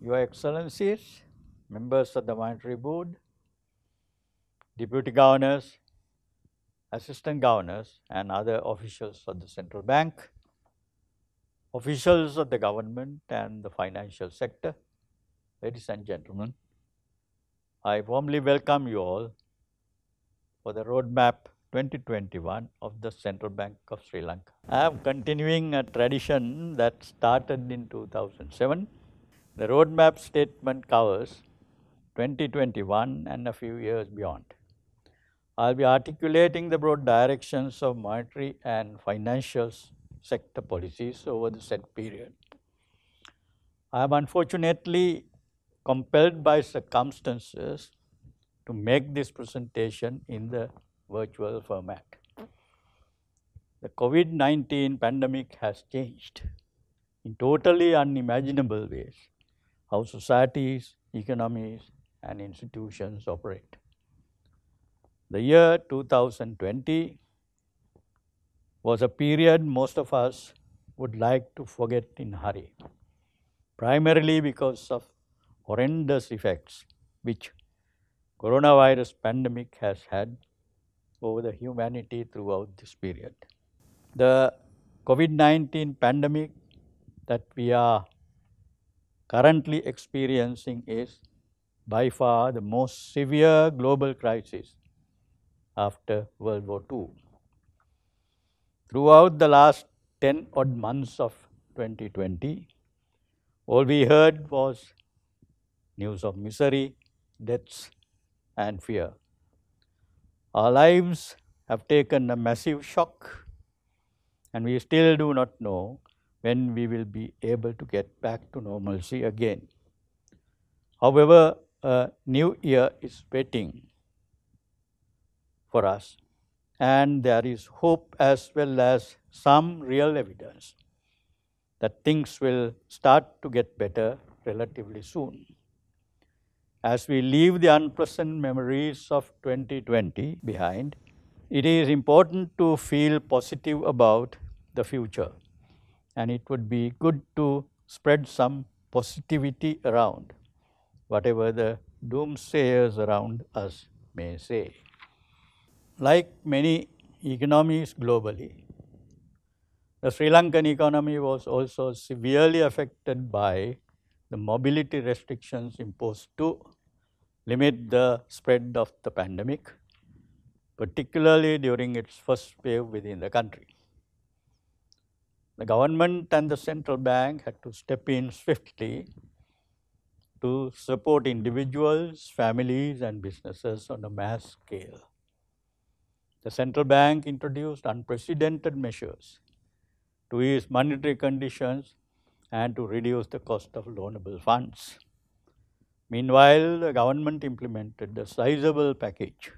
Your Excellencies, members of the Monetary Board, deputy governors, assistant governors and other officials of the central bank, officials of the government and the financial sector, ladies and gentlemen, I warmly welcome you all for the roadmap 2021 of the Central Bank of Sri Lanka. I am continuing a tradition that started in 2007 the roadmap statement covers 2021 and a few years beyond. I'll be articulating the broad directions of monetary and financial sector policies over the said period. I am unfortunately compelled by circumstances to make this presentation in the virtual format. The COVID-19 pandemic has changed in totally unimaginable ways how societies, economies and institutions operate. The year 2020 was a period most of us would like to forget in hurry, primarily because of horrendous effects which coronavirus pandemic has had over the humanity throughout this period. The COVID-19 pandemic that we are currently experiencing is by far the most severe global crisis after World War II. Throughout the last 10 odd months of 2020, all we heard was news of misery, deaths, and fear. Our lives have taken a massive shock, and we still do not know when we will be able to get back to normalcy again. However, a new year is waiting for us and there is hope as well as some real evidence that things will start to get better relatively soon. As we leave the unpleasant memories of 2020 behind, it is important to feel positive about the future and it would be good to spread some positivity around whatever the doomsayers around us may say. Like many economies globally, the Sri Lankan economy was also severely affected by the mobility restrictions imposed to limit the spread of the pandemic, particularly during its first wave within the country. The government and the central bank had to step in swiftly to support individuals, families and businesses on a mass scale. The central bank introduced unprecedented measures to ease monetary conditions and to reduce the cost of loanable funds. Meanwhile, the government implemented a sizable package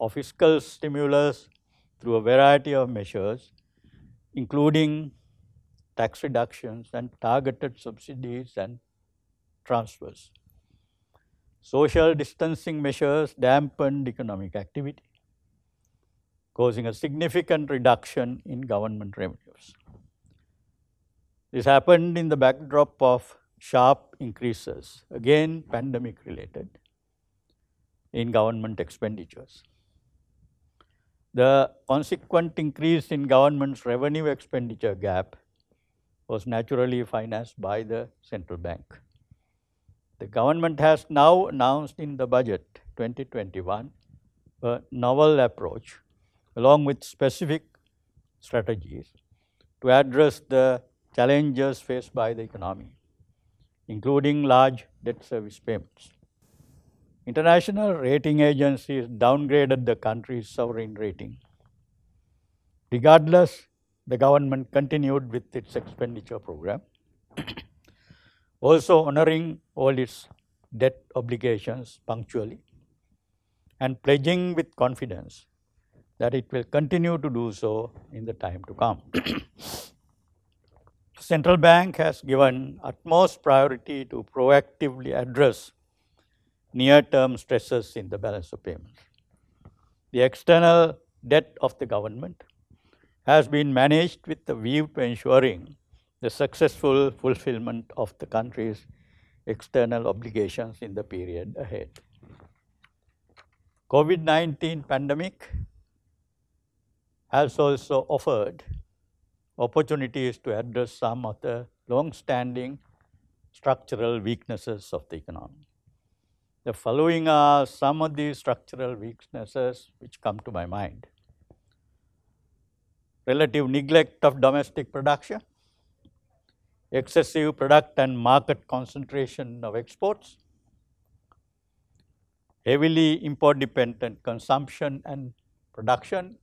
of fiscal stimulus through a variety of measures including tax reductions and targeted subsidies and transfers. Social distancing measures dampened economic activity, causing a significant reduction in government revenues. This happened in the backdrop of sharp increases, again pandemic related, in government expenditures. The consequent increase in government's revenue expenditure gap was naturally financed by the central bank. The government has now announced in the budget 2021 a novel approach along with specific strategies to address the challenges faced by the economy, including large debt service payments. International rating agencies downgraded the country's sovereign rating. Regardless, the government continued with its expenditure program, also honoring all its debt obligations punctually and pledging with confidence that it will continue to do so in the time to come. Central Bank has given utmost priority to proactively address near term stresses in the balance of payments. The external debt of the government has been managed with the view to ensuring the successful fulfillment of the country's external obligations in the period ahead. COVID-19 pandemic has also offered opportunities to address some of the long-standing structural weaknesses of the economy. The following are some of the structural weaknesses which come to my mind. Relative neglect of domestic production, excessive product and market concentration of exports, heavily import dependent consumption and production,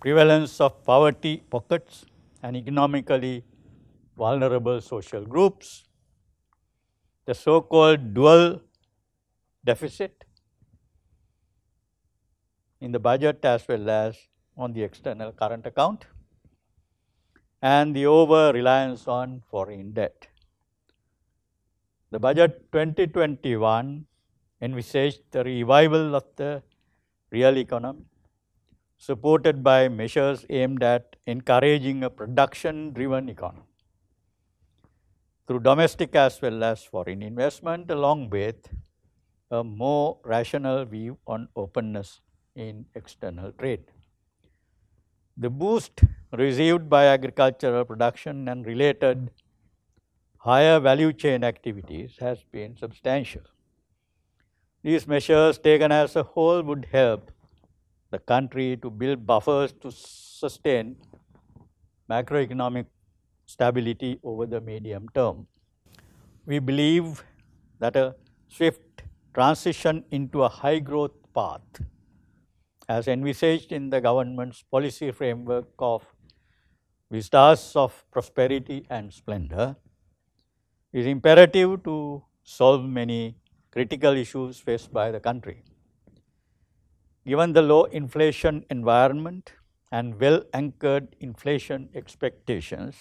prevalence of poverty pockets and economically vulnerable social groups, the so called dual deficit in the budget as well as on the external current account and the over reliance on foreign debt. The budget 2021 envisaged the revival of the real economy supported by measures aimed at encouraging a production driven economy through domestic as well as foreign investment along with a more rational view on openness in external trade. The boost received by agricultural production and related higher value chain activities has been substantial. These measures taken as a whole would help the country to build buffers to sustain macroeconomic stability over the medium term. We believe that a swift transition into a high growth path as envisaged in the government's policy framework of vistas of prosperity and splendor is imperative to solve many critical issues faced by the country. Given the low inflation environment and well anchored inflation expectations,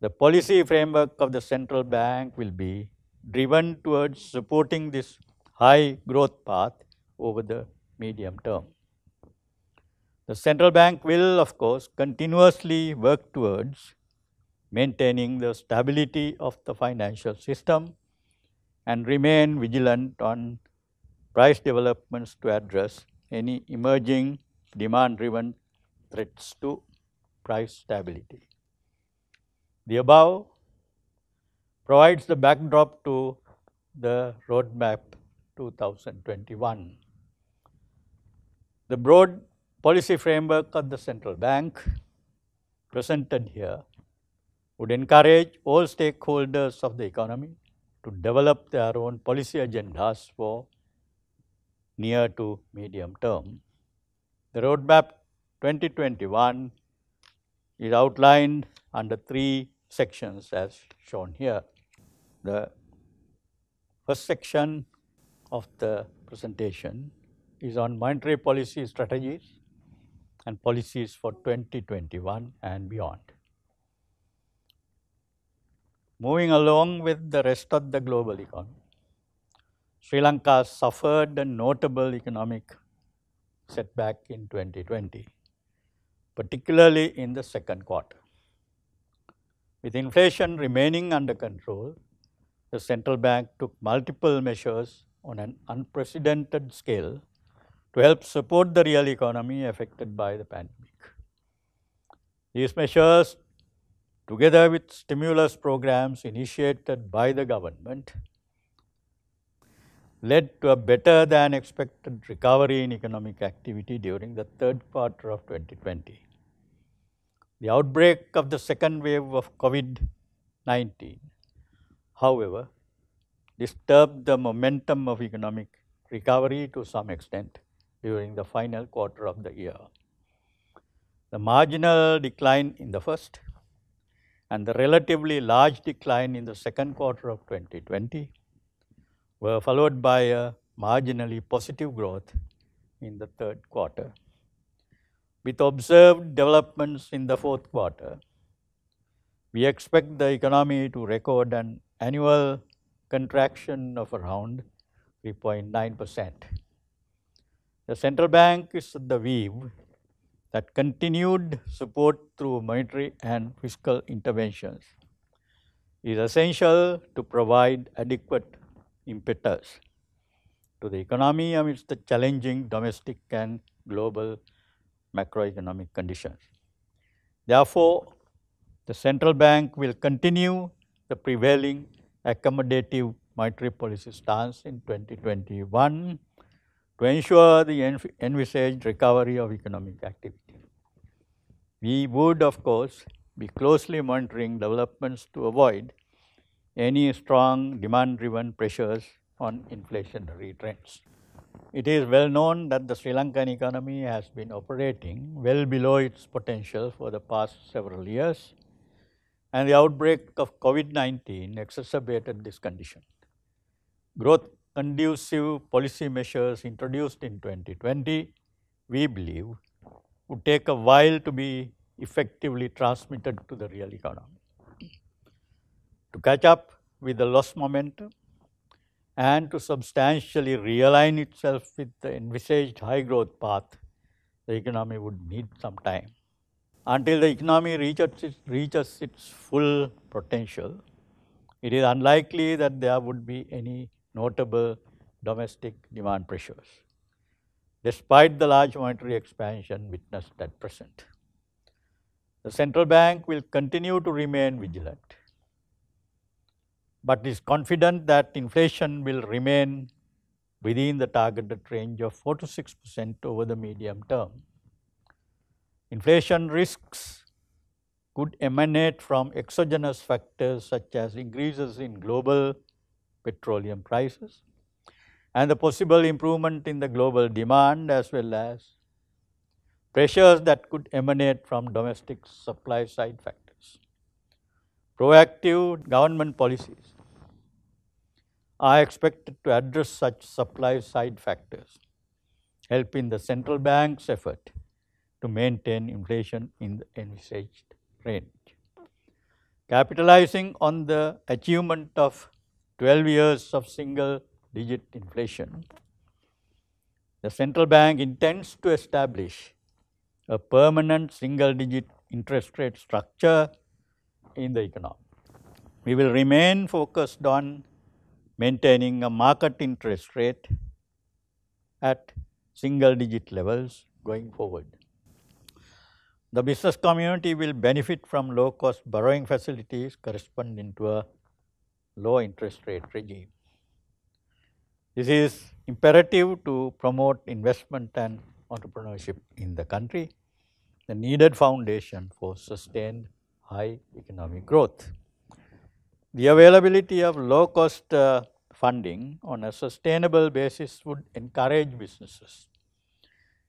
the policy framework of the central bank will be driven towards supporting this high growth path over the medium term. The central bank will, of course, continuously work towards maintaining the stability of the financial system and remain vigilant on price developments to address any emerging demand-driven threats to price stability. The above provides the backdrop to the roadmap 2021. The broad policy framework of the central bank presented here would encourage all stakeholders of the economy to develop their own policy agendas for near to medium term. The roadmap 2021 is outlined under three sections as shown here the first section of the presentation is on monetary policy strategies and policies for 2021 and beyond. Moving along with the rest of the global economy, Sri Lanka suffered a notable economic setback in 2020, particularly in the second quarter. With inflation remaining under control, the central bank took multiple measures on an unprecedented scale to help support the real economy affected by the pandemic. These measures, together with stimulus programs initiated by the government, led to a better than expected recovery in economic activity during the third quarter of 2020. The outbreak of the second wave of COVID 19 however, disturbed the momentum of economic recovery to some extent during the final quarter of the year. The marginal decline in the first and the relatively large decline in the second quarter of 2020 were followed by a marginally positive growth in the third quarter. With observed developments in the fourth quarter, we expect the economy to record an annual contraction of around 3.9 percent. The central bank is the weave that continued support through monetary and fiscal interventions is essential to provide adequate impetus to the economy amidst the challenging domestic and global macroeconomic conditions. Therefore, the central bank will continue the prevailing accommodative monetary policy stance in 2021 to ensure the env envisaged recovery of economic activity. We would, of course, be closely monitoring developments to avoid any strong demand-driven pressures on inflationary trends. It is well known that the Sri Lankan economy has been operating well below its potential for the past several years and the outbreak of COVID-19 exacerbated this condition. Growth conducive policy measures introduced in 2020, we believe, would take a while to be effectively transmitted to the real economy. To catch up with the lost momentum and to substantially realign itself with the envisaged high growth path, the economy would need some time until the economy reaches, reaches its full potential, it is unlikely that there would be any notable domestic demand pressures, despite the large monetary expansion witnessed at present. The central bank will continue to remain vigilant, but is confident that inflation will remain within the targeted range of 4 to 6 percent over the medium term Inflation risks could emanate from exogenous factors such as increases in global petroleum prices and the possible improvement in the global demand as well as pressures that could emanate from domestic supply side factors. Proactive government policies are expected to address such supply side factors, helping the central bank's effort to maintain inflation in the envisaged range. Capitalizing on the achievement of 12 years of single digit inflation, the central bank intends to establish a permanent single digit interest rate structure in the economy. We will remain focused on maintaining a market interest rate at single digit levels going forward. The business community will benefit from low cost borrowing facilities corresponding to a low interest rate regime. This is imperative to promote investment and entrepreneurship in the country, the needed foundation for sustained high economic growth. The availability of low cost uh, funding on a sustainable basis would encourage businesses,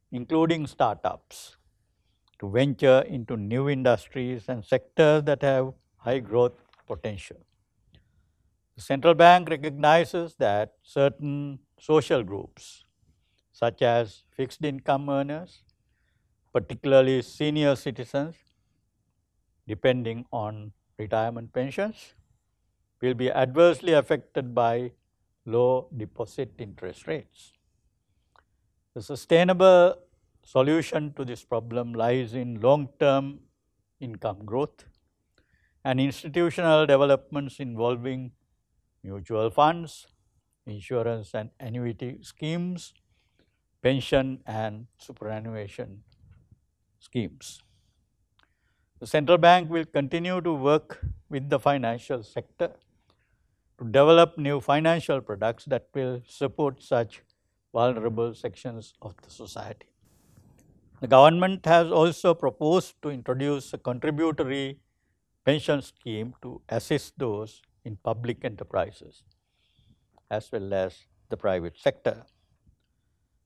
including startups, to venture into new industries and sectors that have high growth potential. The central bank recognizes that certain social groups, such as fixed income earners, particularly senior citizens, depending on retirement pensions, will be adversely affected by low deposit interest rates. The sustainable solution to this problem lies in long-term income growth and institutional developments involving mutual funds, insurance and annuity schemes, pension and superannuation schemes. The central bank will continue to work with the financial sector to develop new financial products that will support such vulnerable sections of the society. The government has also proposed to introduce a contributory pension scheme to assist those in public enterprises as well as the private sector.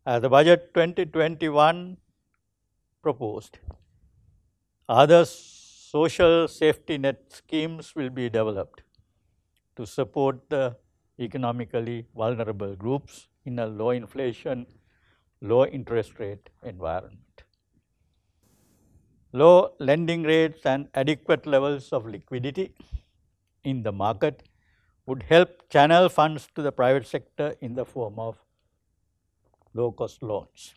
As the budget 2021 proposed other social safety net schemes will be developed to support the economically vulnerable groups in a low inflation, low interest rate environment low lending rates and adequate levels of liquidity in the market would help channel funds to the private sector in the form of low cost loans.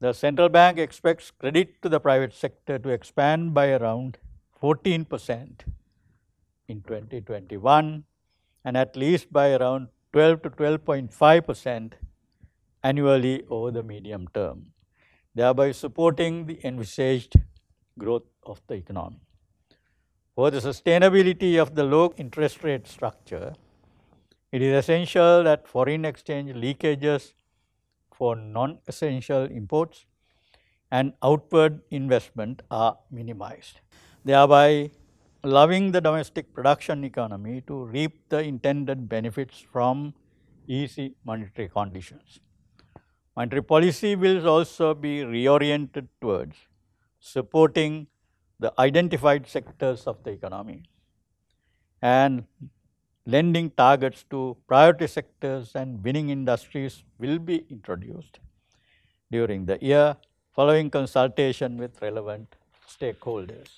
The central bank expects credit to the private sector to expand by around 14 percent in 2021 and at least by around 12 to 12.5 percent annually over the medium term thereby supporting the envisaged growth of the economy. For the sustainability of the low interest rate structure, it is essential that foreign exchange leakages for non-essential imports and outward investment are minimized, thereby allowing the domestic production economy to reap the intended benefits from easy monetary conditions. Monetary policy will also be reoriented towards supporting the identified sectors of the economy and lending targets to priority sectors and winning industries will be introduced during the year following consultation with relevant stakeholders.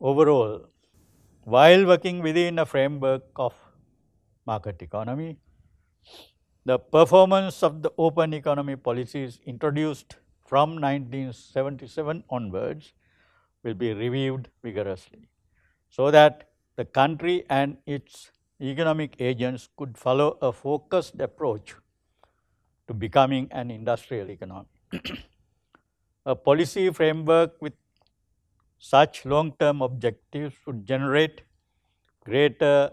Overall, while working within a framework of market economy, the performance of the open economy policies introduced from 1977 onwards will be reviewed vigorously so that the country and its economic agents could follow a focused approach to becoming an industrial economy. a policy framework with such long-term objectives would generate greater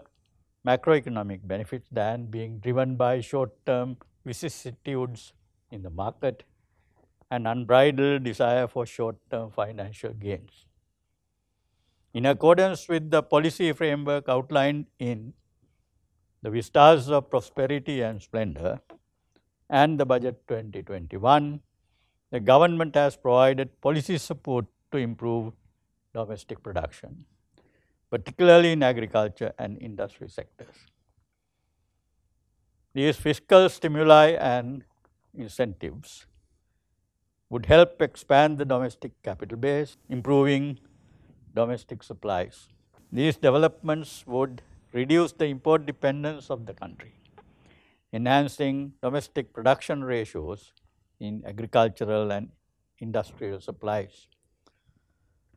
macroeconomic benefits than being driven by short-term vicissitudes in the market and unbridled desire for short-term financial gains. In accordance with the policy framework outlined in the Vistas of Prosperity and Splendor and the Budget 2021, the government has provided policy support to improve domestic production particularly in agriculture and industry sectors. These fiscal stimuli and incentives would help expand the domestic capital base, improving domestic supplies. These developments would reduce the import dependence of the country, enhancing domestic production ratios in agricultural and industrial supplies.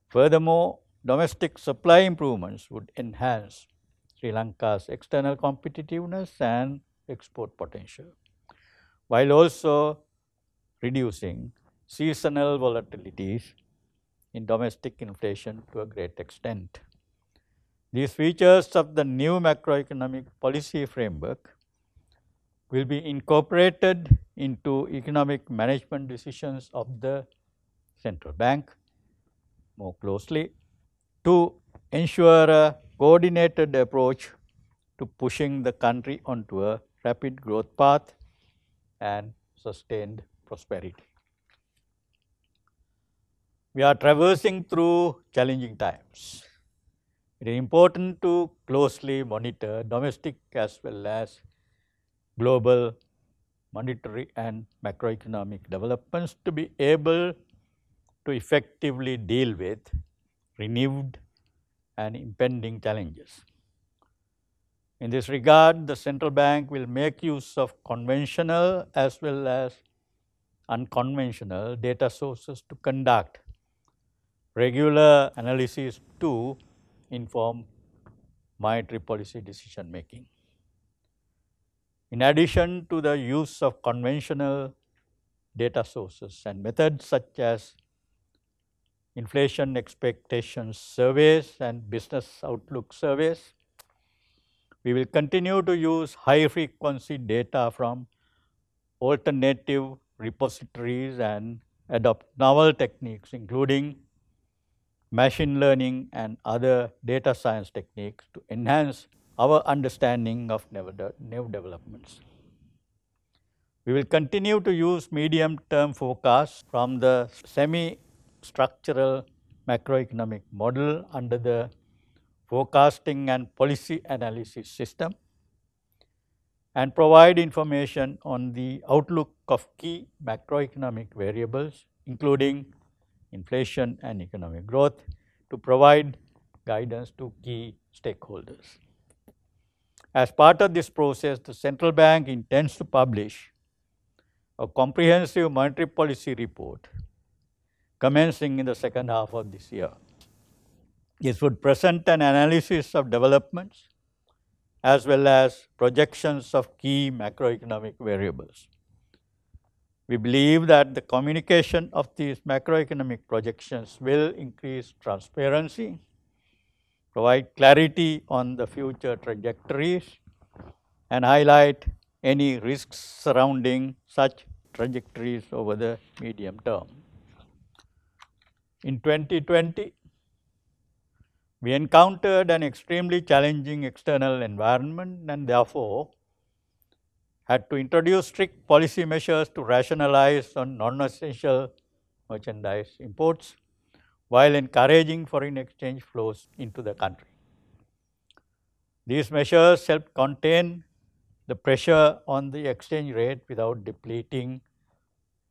Furthermore, domestic supply improvements would enhance Sri Lanka's external competitiveness and export potential, while also reducing seasonal volatilities in domestic inflation to a great extent. These features of the new macroeconomic policy framework will be incorporated into economic management decisions of the central bank more closely to ensure a coordinated approach to pushing the country onto a rapid growth path and sustained prosperity. We are traversing through challenging times. It is important to closely monitor domestic as well as global monetary and macroeconomic developments to be able to effectively deal with renewed and impending challenges. In this regard, the central bank will make use of conventional as well as unconventional data sources to conduct regular analysis to inform monetary policy decision making. In addition to the use of conventional data sources and methods such as inflation expectations surveys and business outlook surveys. We will continue to use high frequency data from alternative repositories and adopt novel techniques including machine learning and other data science techniques to enhance our understanding of new developments. We will continue to use medium term forecasts from the semi structural macroeconomic model under the forecasting and policy analysis system and provide information on the outlook of key macroeconomic variables including inflation and economic growth to provide guidance to key stakeholders. As part of this process, the central bank intends to publish a comprehensive monetary policy report commencing in the second half of this year. This would present an analysis of developments as well as projections of key macroeconomic variables. We believe that the communication of these macroeconomic projections will increase transparency, provide clarity on the future trajectories, and highlight any risks surrounding such trajectories over the medium term. In 2020, we encountered an extremely challenging external environment and therefore had to introduce strict policy measures to rationalize on non-essential merchandise imports while encouraging foreign exchange flows into the country. These measures helped contain the pressure on the exchange rate without depleting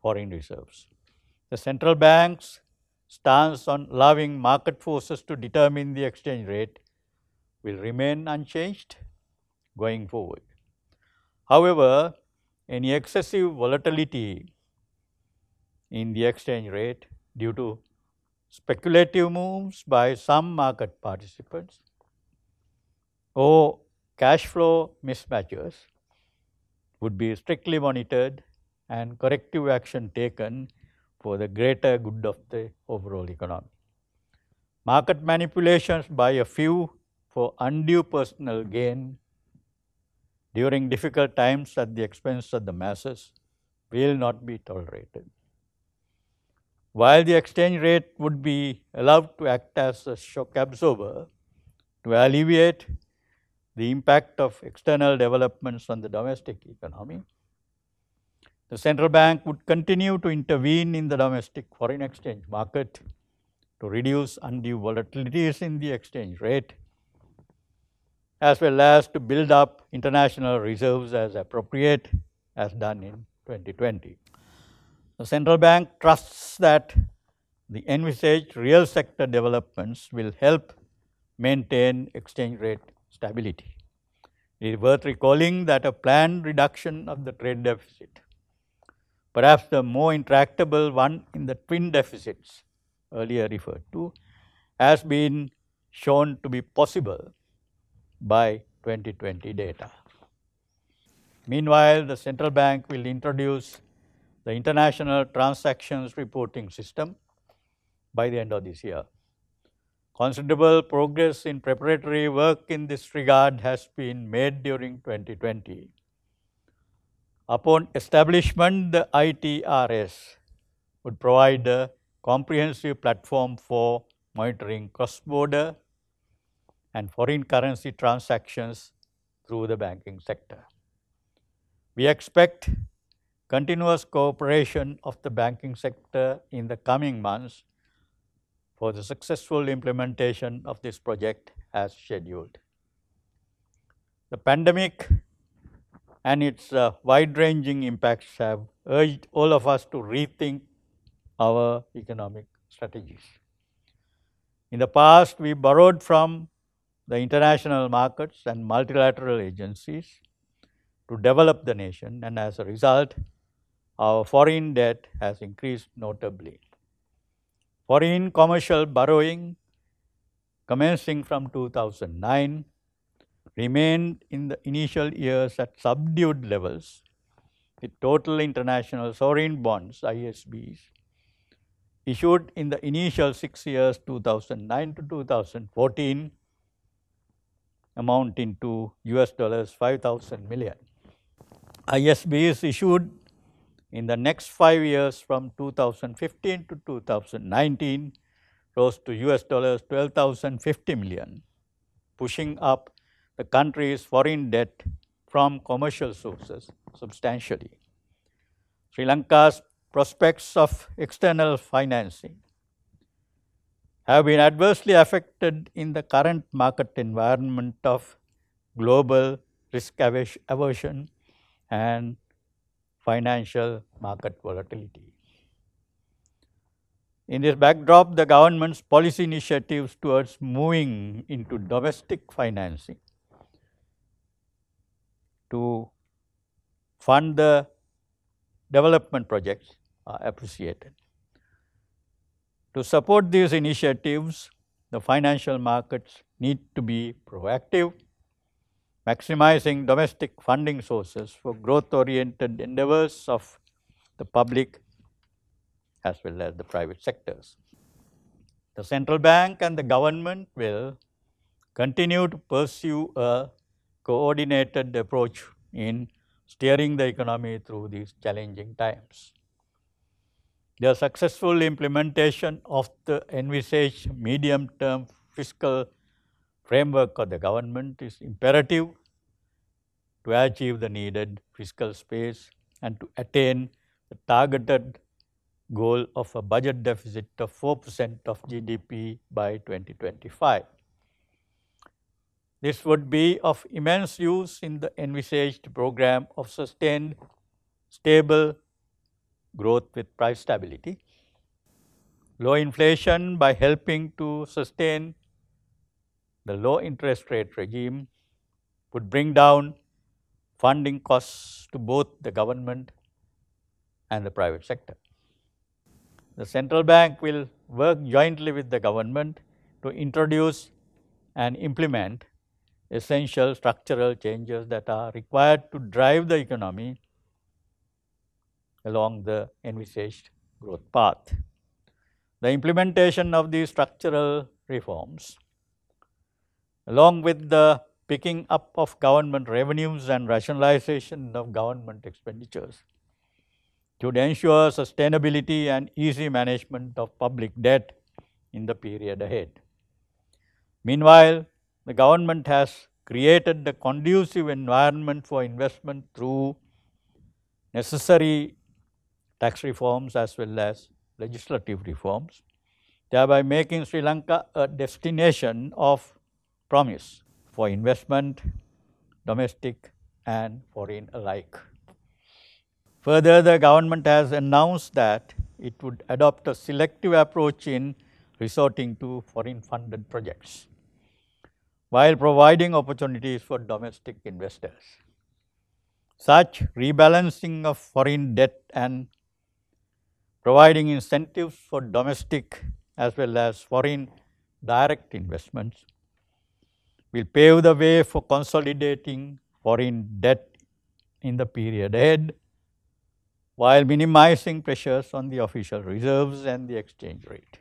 foreign reserves. The central banks stance on allowing market forces to determine the exchange rate will remain unchanged going forward. However, any excessive volatility in the exchange rate due to speculative moves by some market participants or cash flow mismatches would be strictly monitored and corrective action taken for the greater good of the overall economy. Market manipulations by a few for undue personal gain during difficult times at the expense of the masses will not be tolerated. While the exchange rate would be allowed to act as a shock absorber to alleviate the impact of external developments on the domestic economy, the central bank would continue to intervene in the domestic foreign exchange market to reduce undue volatilities in the exchange rate, as well as to build up international reserves as appropriate as done in 2020. The central bank trusts that the envisaged real sector developments will help maintain exchange rate stability. It is worth recalling that a planned reduction of the trade deficit perhaps the more intractable one in the twin deficits earlier referred to, has been shown to be possible by 2020 data. Meanwhile, the central bank will introduce the international transactions reporting system by the end of this year. Considerable progress in preparatory work in this regard has been made during 2020 upon establishment, the ITRS would provide a comprehensive platform for monitoring cross-border and foreign currency transactions through the banking sector. We expect continuous cooperation of the banking sector in the coming months for the successful implementation of this project as scheduled. The pandemic and its uh, wide ranging impacts have urged all of us to rethink our economic strategies. In the past, we borrowed from the international markets and multilateral agencies to develop the nation and as a result, our foreign debt has increased notably. Foreign commercial borrowing commencing from 2009 remained in the initial years at subdued levels with total international sovereign bonds ISBs issued in the initial 6 years 2009 to 2014 amounting to US dollars 5000 million. ISBs issued in the next 5 years from 2015 to 2019 rose to US dollars 12,050 million, pushing up the country's foreign debt from commercial sources substantially. Sri Lanka's prospects of external financing have been adversely affected in the current market environment of global risk aversion and financial market volatility. In this backdrop, the government's policy initiatives towards moving into domestic financing to fund the development projects are appreciated. To support these initiatives, the financial markets need to be proactive, maximizing domestic funding sources for growth-oriented endeavors of the public as well as the private sectors. The central bank and the government will continue to pursue a coordinated approach in steering the economy through these challenging times. The successful implementation of the envisaged medium-term fiscal framework of the government is imperative to achieve the needed fiscal space and to attain the targeted goal of a budget deficit of 4% of GDP by 2025. This would be of immense use in the envisaged program of sustained stable growth with price stability. Low inflation by helping to sustain the low interest rate regime would bring down funding costs to both the government and the private sector. The central bank will work jointly with the government to introduce and implement essential structural changes that are required to drive the economy along the envisaged growth path. The implementation of these structural reforms, along with the picking up of government revenues and rationalization of government expenditures, should ensure sustainability and easy management of public debt in the period ahead. Meanwhile, the government has created the conducive environment for investment through necessary tax reforms as well as legislative reforms, thereby making Sri Lanka a destination of promise for investment, domestic and foreign alike. Further, the government has announced that it would adopt a selective approach in resorting to foreign funded projects while providing opportunities for domestic investors. Such rebalancing of foreign debt and providing incentives for domestic as well as foreign direct investments will pave the way for consolidating foreign debt in the period ahead while minimizing pressures on the official reserves and the exchange rate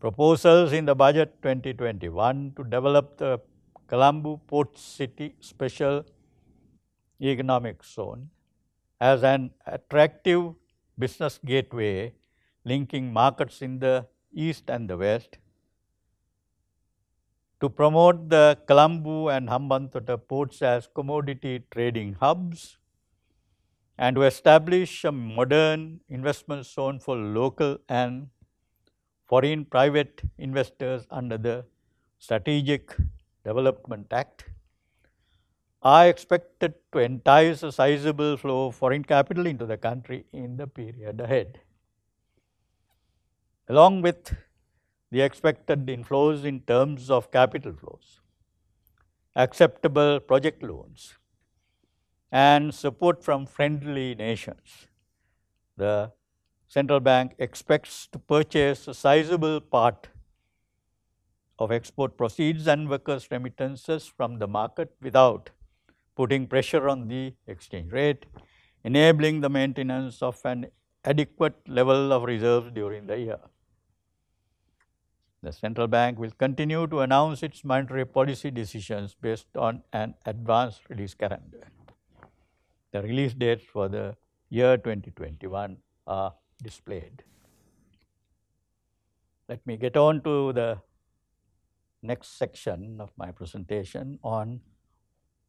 proposals in the budget 2021 to develop the Colombo Port City Special Economic Zone as an attractive business gateway linking markets in the east and the west to promote the Colombo and Hambantota ports as commodity trading hubs and to establish a modern investment zone for local and foreign private investors under the Strategic Development Act are expected to entice a sizable flow of foreign capital into the country in the period ahead. Along with the expected inflows in terms of capital flows, acceptable project loans, and support from friendly nations, the central bank expects to purchase a sizable part of export proceeds and workers' remittances from the market without putting pressure on the exchange rate, enabling the maintenance of an adequate level of reserves during the year. The central bank will continue to announce its monetary policy decisions based on an advanced release calendar. The release dates for the year 2021 are displayed. Let me get on to the next section of my presentation on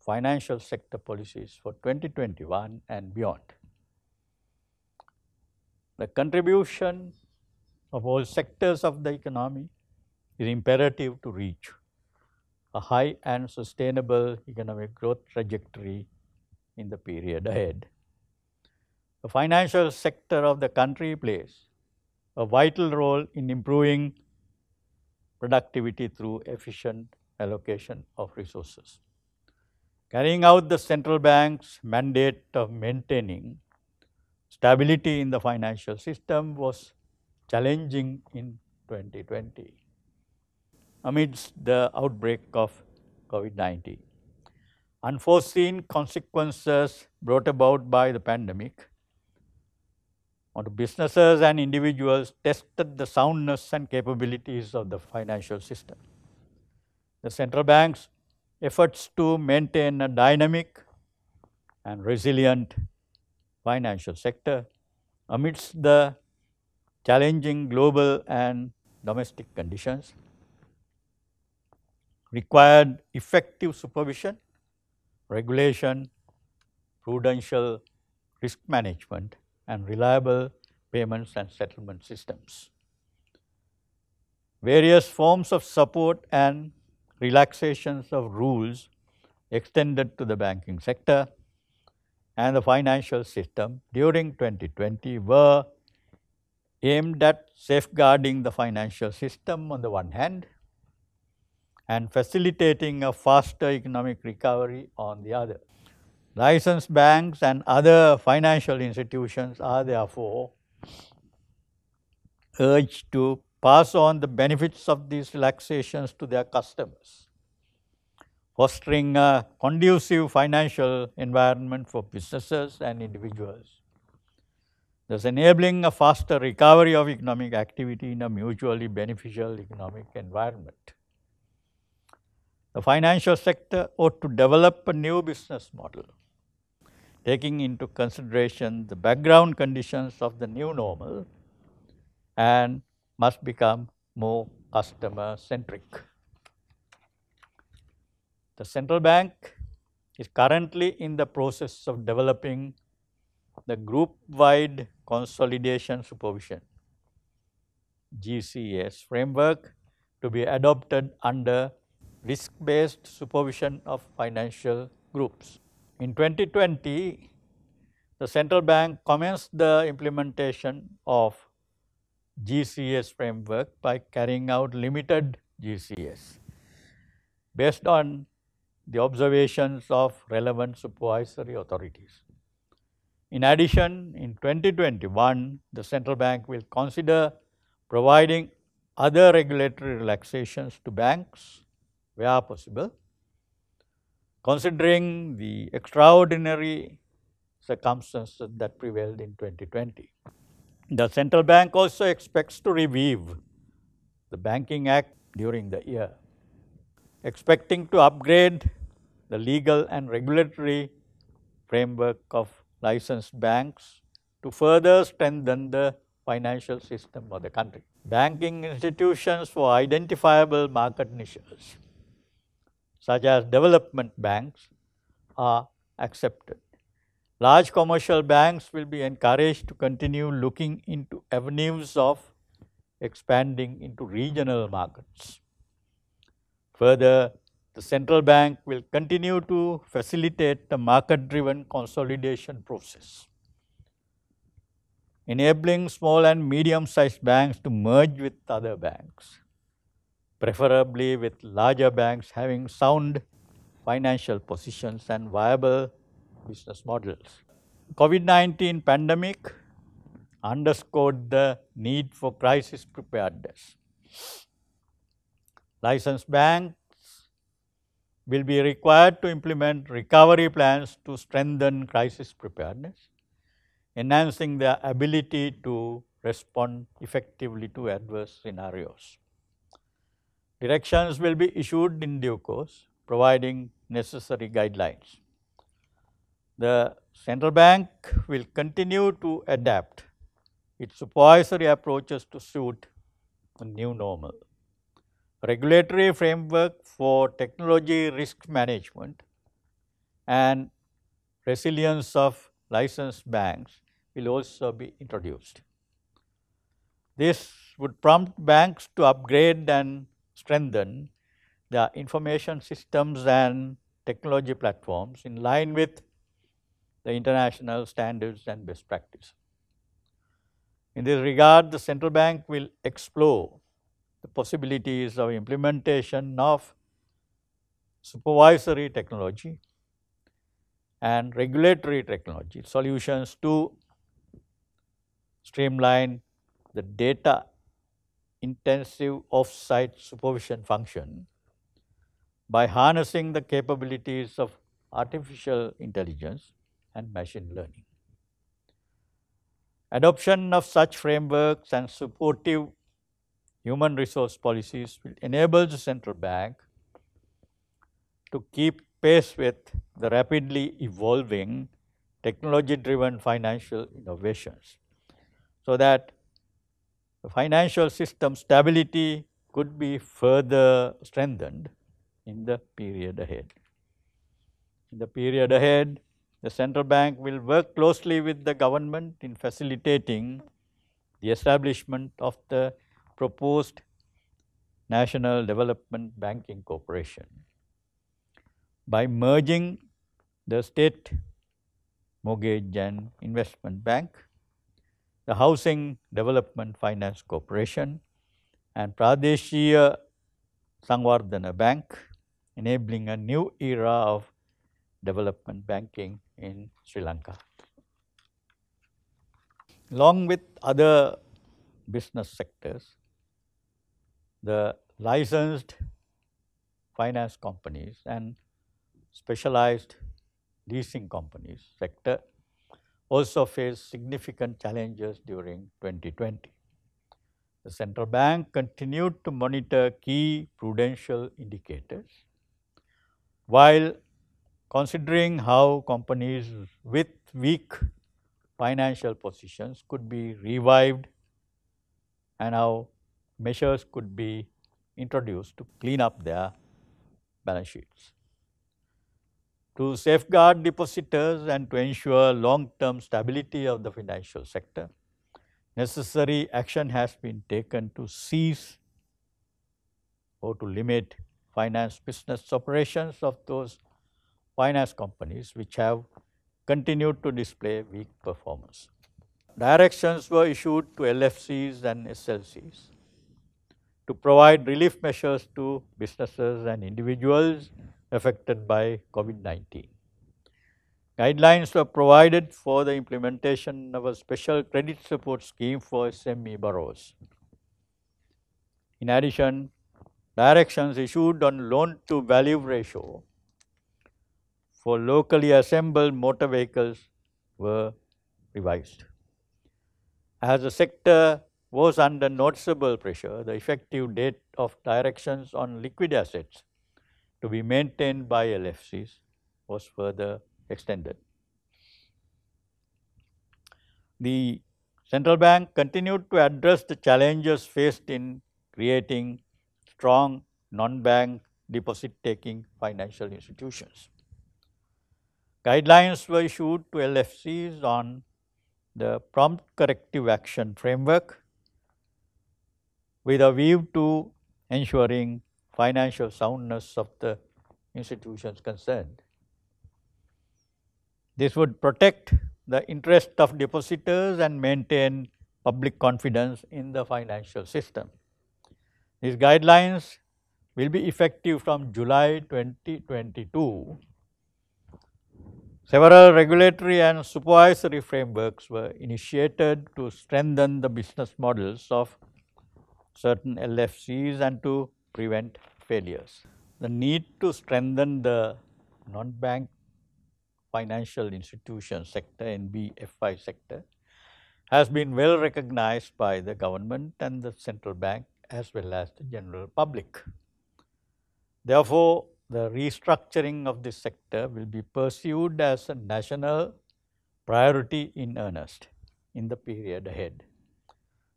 financial sector policies for 2021 and beyond. The contribution of all sectors of the economy is imperative to reach a high and sustainable economic growth trajectory in the period ahead. The financial sector of the country plays a vital role in improving productivity through efficient allocation of resources. Carrying out the central bank's mandate of maintaining stability in the financial system was challenging in 2020 amidst the outbreak of COVID-19. Unforeseen consequences brought about by the pandemic or businesses and individuals tested the soundness and capabilities of the financial system. The central bank's efforts to maintain a dynamic and resilient financial sector amidst the challenging global and domestic conditions required effective supervision, regulation, prudential risk management and reliable payments and settlement systems. Various forms of support and relaxations of rules extended to the banking sector and the financial system during 2020 were aimed at safeguarding the financial system on the one hand and facilitating a faster economic recovery on the other. Licensed banks and other financial institutions are therefore urged to pass on the benefits of these relaxations to their customers, fostering a conducive financial environment for businesses and individuals, thus enabling a faster recovery of economic activity in a mutually beneficial economic environment. The financial sector ought to develop a new business model taking into consideration the background conditions of the new normal and must become more customer centric. The central bank is currently in the process of developing the group wide consolidation supervision GCS framework to be adopted under risk based supervision of financial groups. In 2020, the central bank commenced the implementation of GCS framework by carrying out limited GCS based on the observations of relevant supervisory authorities. In addition, in 2021, the central bank will consider providing other regulatory relaxations to banks where possible considering the extraordinary circumstances that prevailed in 2020. The central bank also expects to revive the Banking Act during the year, expecting to upgrade the legal and regulatory framework of licensed banks to further strengthen the financial system of the country. Banking institutions for identifiable market niches such as development banks are accepted. Large commercial banks will be encouraged to continue looking into avenues of expanding into regional markets. Further, the central bank will continue to facilitate the market-driven consolidation process, enabling small and medium-sized banks to merge with other banks preferably with larger banks having sound financial positions and viable business models. COVID-19 pandemic underscored the need for crisis preparedness. Licensed banks will be required to implement recovery plans to strengthen crisis preparedness, enhancing their ability to respond effectively to adverse scenarios. Directions will be issued in due course, providing necessary guidelines. The central bank will continue to adapt its supervisory approaches to suit the new normal. Regulatory framework for technology risk management and resilience of licensed banks will also be introduced. This would prompt banks to upgrade and strengthen the information systems and technology platforms in line with the international standards and best practice. In this regard, the central bank will explore the possibilities of implementation of supervisory technology and regulatory technology solutions to streamline the data intensive off-site supervision function by harnessing the capabilities of artificial intelligence and machine learning. Adoption of such frameworks and supportive human resource policies will enable the central bank to keep pace with the rapidly evolving technology-driven financial innovations so that the financial system stability could be further strengthened in the period ahead. In the period ahead, the central bank will work closely with the government in facilitating the establishment of the proposed National Development Banking Corporation. By merging the state mortgage and investment bank, the Housing Development Finance Corporation and Pradeshiya Sangwardhana Bank, enabling a new era of development banking in Sri Lanka. Along with other business sectors, the licensed finance companies and specialized leasing companies sector also faced significant challenges during 2020. The central bank continued to monitor key prudential indicators while considering how companies with weak financial positions could be revived and how measures could be introduced to clean up their balance sheets to safeguard depositors and to ensure long-term stability of the financial sector, necessary action has been taken to cease or to limit finance business operations of those finance companies which have continued to display weak performance. Directions were issued to LFCs and SLCs to provide relief measures to businesses and individuals affected by COVID-19. Guidelines were provided for the implementation of a special credit support scheme for SME borrowers. In addition, directions issued on loan-to-value ratio for locally assembled motor vehicles were revised. As the sector was under noticeable pressure, the effective date of directions on liquid assets to be maintained by LFCs was further extended. The central bank continued to address the challenges faced in creating strong non-bank deposit-taking financial institutions. Guidelines were issued to LFCs on the prompt corrective action framework with a view to ensuring financial soundness of the institutions concerned. This would protect the interest of depositors and maintain public confidence in the financial system. These guidelines will be effective from July 2022. Several regulatory and supervisory frameworks were initiated to strengthen the business models of certain LFCs and to prevent failures. The need to strengthen the non-bank financial institution sector, NBFI sector, has been well recognized by the government and the central bank as well as the general public. Therefore, the restructuring of this sector will be pursued as a national priority in earnest in the period ahead.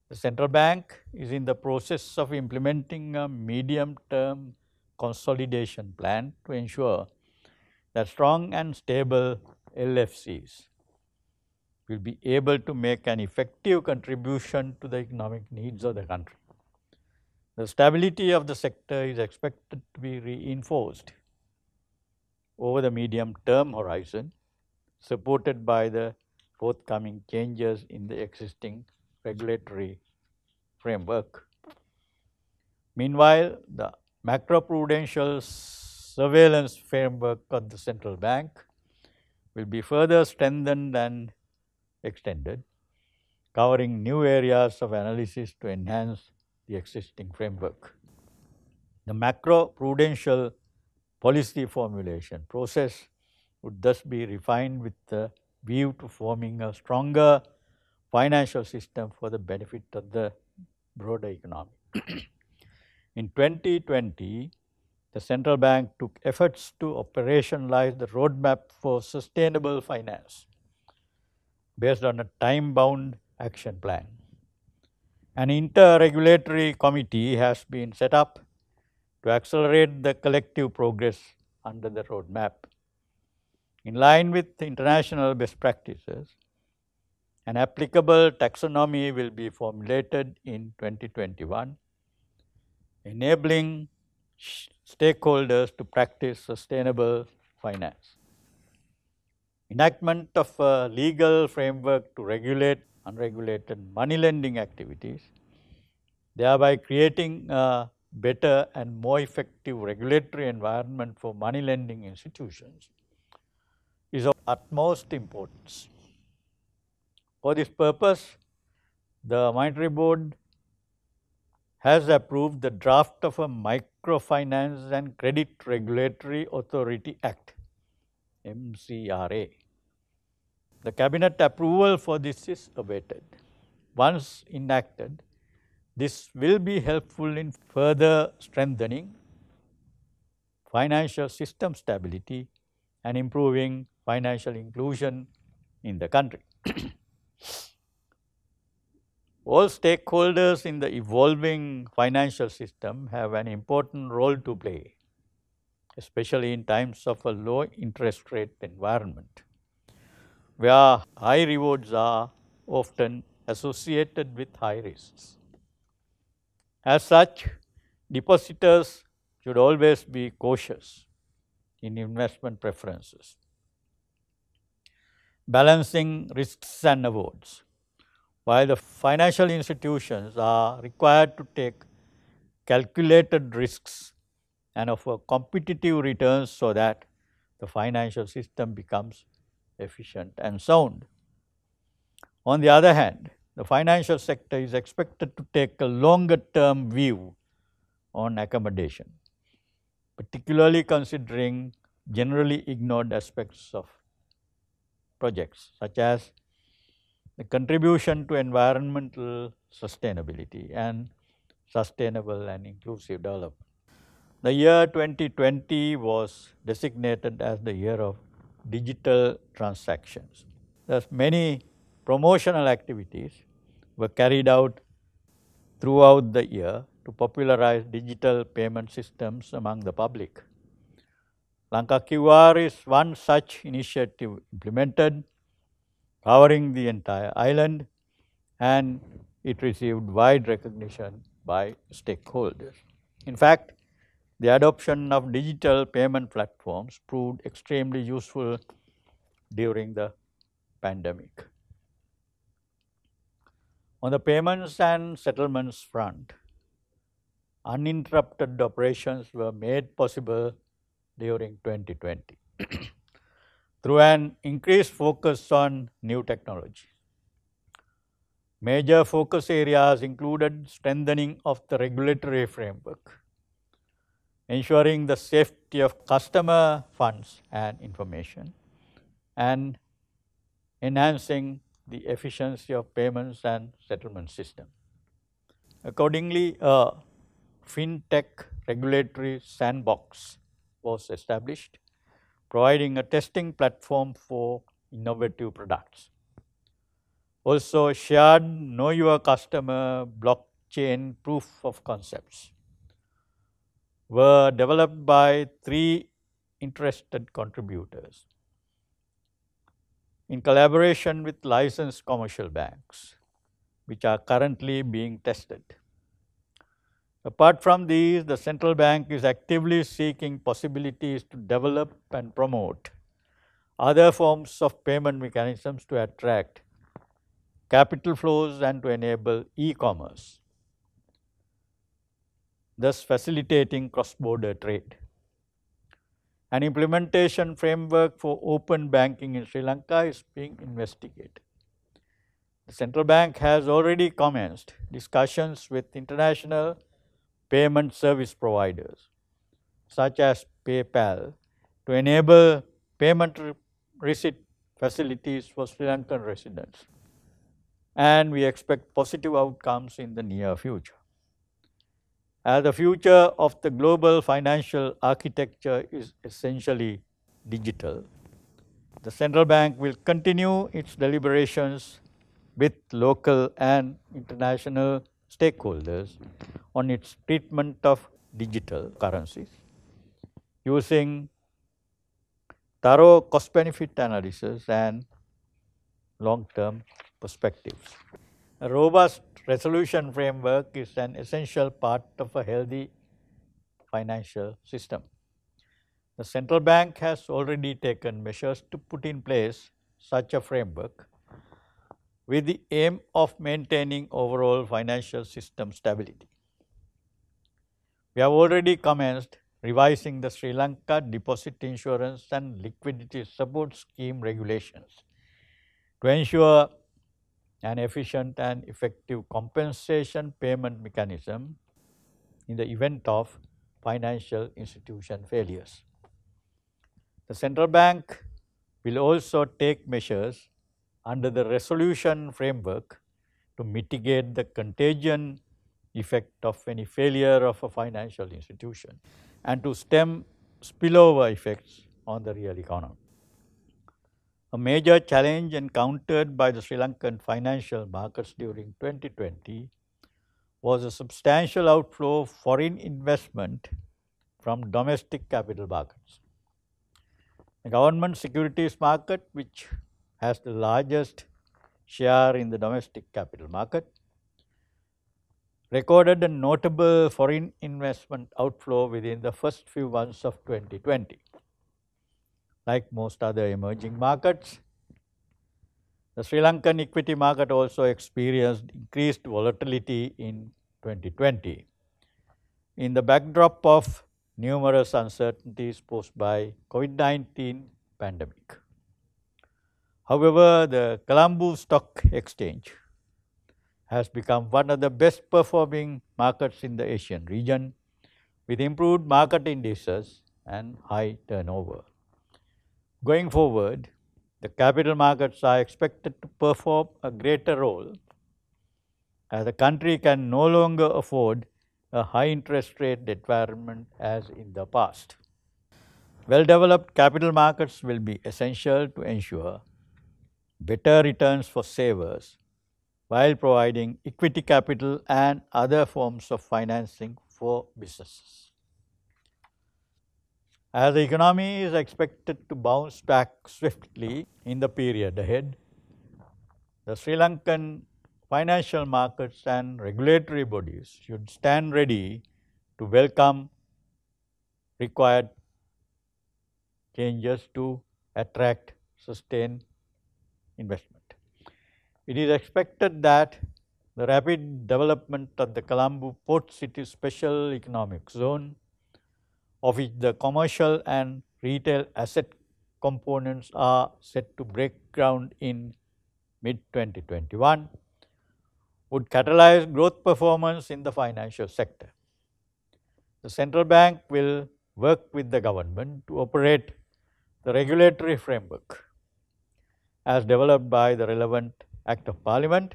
The central bank is in the process of implementing a medium term consolidation plan to ensure that strong and stable LFCs will be able to make an effective contribution to the economic needs of the country. The stability of the sector is expected to be reinforced over the medium term horizon supported by the forthcoming changes in the existing regulatory framework. Meanwhile, the macroprudential surveillance framework of the central bank will be further strengthened and extended, covering new areas of analysis to enhance the existing framework. The macroprudential policy formulation process would thus be refined with the view to forming a stronger financial system for the benefit of the broader economy. in 2020, the central bank took efforts to operationalize the roadmap for sustainable finance based on a time-bound action plan. An inter-regulatory committee has been set up to accelerate the collective progress under the roadmap. In line with international best practices, an applicable taxonomy will be formulated in 2021, enabling stakeholders to practice sustainable finance. Enactment of a legal framework to regulate unregulated money lending activities, thereby creating a better and more effective regulatory environment for money lending institutions is of utmost importance. For this purpose, the monetary board has approved the draft of a Microfinance and Credit Regulatory Authority Act, MCRA. The cabinet approval for this is awaited. Once enacted, this will be helpful in further strengthening financial system stability and improving financial inclusion in the country. All stakeholders in the evolving financial system have an important role to play, especially in times of a low interest rate environment, where high rewards are often associated with high risks. As such, depositors should always be cautious in investment preferences balancing risks and rewards, While the financial institutions are required to take calculated risks and offer competitive returns so that the financial system becomes efficient and sound. On the other hand, the financial sector is expected to take a longer term view on accommodation, particularly considering generally ignored aspects of projects such as the contribution to environmental sustainability and sustainable and inclusive development. The year 2020 was designated as the year of digital transactions. Thus, many promotional activities were carried out throughout the year to popularize digital payment systems among the public. Lanka QR is one such initiative implemented covering the entire island and it received wide recognition by stakeholders. In fact, the adoption of digital payment platforms proved extremely useful during the pandemic. On the payments and settlements front, uninterrupted operations were made possible during 2020 through an increased focus on new technology. Major focus areas included strengthening of the regulatory framework, ensuring the safety of customer funds and information, and enhancing the efficiency of payments and settlement system. Accordingly, a fintech regulatory sandbox was established, providing a testing platform for innovative products. Also shared Know Your Customer blockchain proof of concepts were developed by three interested contributors in collaboration with licensed commercial banks, which are currently being tested. Apart from these, the central bank is actively seeking possibilities to develop and promote other forms of payment mechanisms to attract capital flows and to enable e-commerce, thus facilitating cross-border trade. An implementation framework for open banking in Sri Lanka is being investigated. The central bank has already commenced discussions with international payment service providers such as PayPal to enable payment re receipt facilities for Sri Lankan residents. And we expect positive outcomes in the near future. As the future of the global financial architecture is essentially digital, the central bank will continue its deliberations with local and international stakeholders on its treatment of digital currencies using thorough cost benefit analysis and long term perspectives. A robust resolution framework is an essential part of a healthy financial system. The central bank has already taken measures to put in place such a framework with the aim of maintaining overall financial system stability. We have already commenced revising the Sri Lanka deposit insurance and liquidity support scheme regulations to ensure an efficient and effective compensation payment mechanism in the event of financial institution failures. The central bank will also take measures under the resolution framework to mitigate the contagion effect of any failure of a financial institution and to stem spillover effects on the real economy. A major challenge encountered by the Sri Lankan financial markets during 2020 was a substantial outflow of foreign investment from domestic capital markets. The government securities market, which has the largest share in the domestic capital market, recorded a notable foreign investment outflow within the first few months of 2020. Like most other emerging markets, the Sri Lankan equity market also experienced increased volatility in 2020 in the backdrop of numerous uncertainties posed by COVID-19 pandemic. However, the Colombo Stock Exchange has become one of the best performing markets in the Asian region with improved market indices and high turnover. Going forward, the capital markets are expected to perform a greater role as the country can no longer afford a high interest rate environment as in the past. Well-developed capital markets will be essential to ensure better returns for savers while providing equity capital and other forms of financing for businesses. As the economy is expected to bounce back swiftly in the period ahead, the Sri Lankan financial markets and regulatory bodies should stand ready to welcome required changes to attract, sustain investment. It is expected that the rapid development of the Colombo port city special economic zone of which the commercial and retail asset components are set to break ground in mid 2021 would catalyze growth performance in the financial sector. The central bank will work with the government to operate the regulatory framework as developed by the relevant Act of Parliament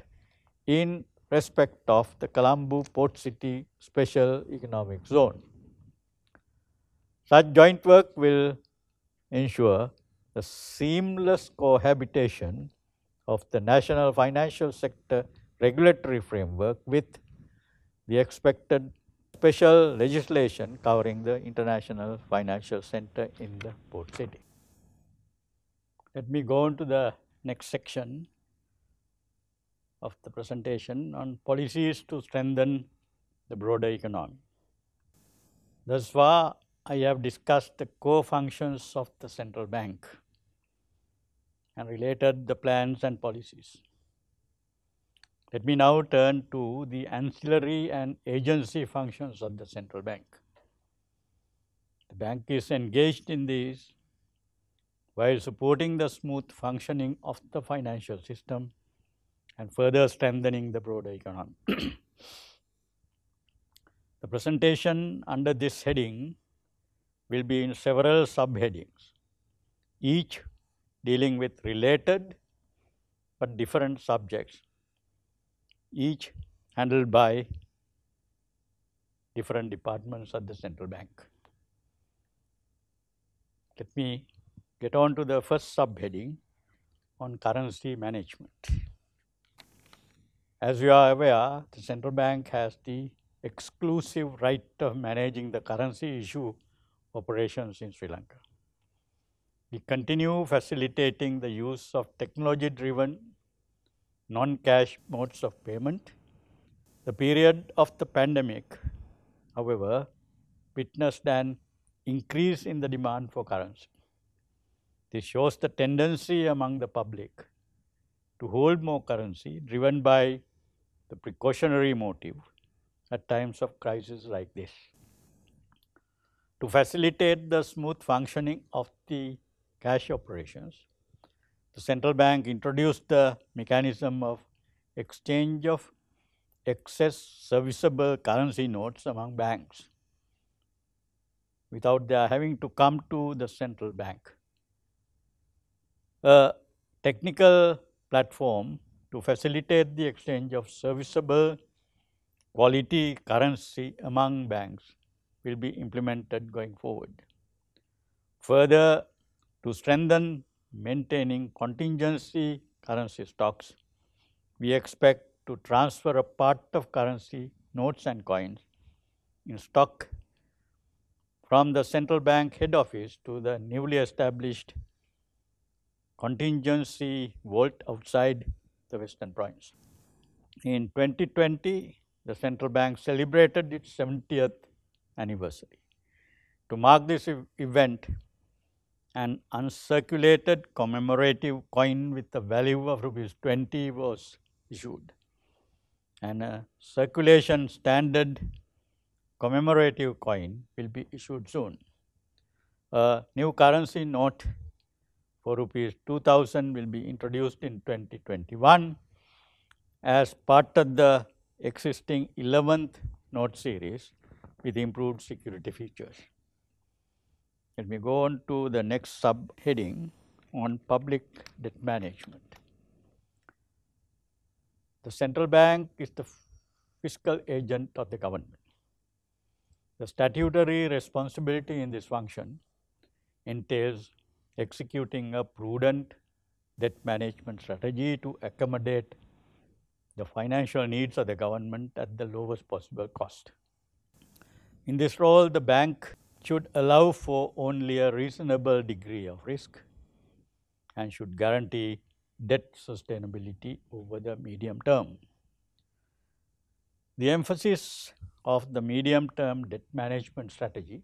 in respect of the Colombo Port City Special Economic Zone. Such joint work will ensure the seamless cohabitation of the national financial sector regulatory framework with the expected special legislation covering the international financial center in the port city. Let me go on to the next section of the presentation on policies to strengthen the broader economy. Thus far, I have discussed the core functions of the central bank and related the plans and policies. Let me now turn to the ancillary and agency functions of the central bank. The bank is engaged in these while supporting the smooth functioning of the financial system and further strengthening the broader economy. the presentation under this heading will be in several subheadings, each dealing with related but different subjects, each handled by different departments at the central bank. Let me get on to the first subheading on currency management. As you are aware, the central bank has the exclusive right of managing the currency issue operations in Sri Lanka. We continue facilitating the use of technology-driven non-cash modes of payment. The period of the pandemic, however, witnessed an increase in the demand for currency. This shows the tendency among the public to hold more currency driven by the precautionary motive at times of crisis like this. To facilitate the smooth functioning of the cash operations, the central bank introduced the mechanism of exchange of excess serviceable currency notes among banks without their having to come to the central bank a technical platform to facilitate the exchange of serviceable quality currency among banks will be implemented going forward. Further, to strengthen maintaining contingency currency stocks, we expect to transfer a part of currency notes and coins in stock from the central bank head office to the newly established contingency vault outside the western province. In 2020, the central bank celebrated its 70th anniversary. To mark this event, an uncirculated commemorative coin with the value of rupees 20 was issued and a circulation standard commemorative coin will be issued soon. A new currency note for rupees 2000 will be introduced in 2021 as part of the existing 11th note series with improved security features. Let me go on to the next subheading on public debt management. The central bank is the fiscal agent of the government. The statutory responsibility in this function entails executing a prudent debt management strategy to accommodate the financial needs of the government at the lowest possible cost. In this role, the bank should allow for only a reasonable degree of risk and should guarantee debt sustainability over the medium term. The emphasis of the medium term debt management strategy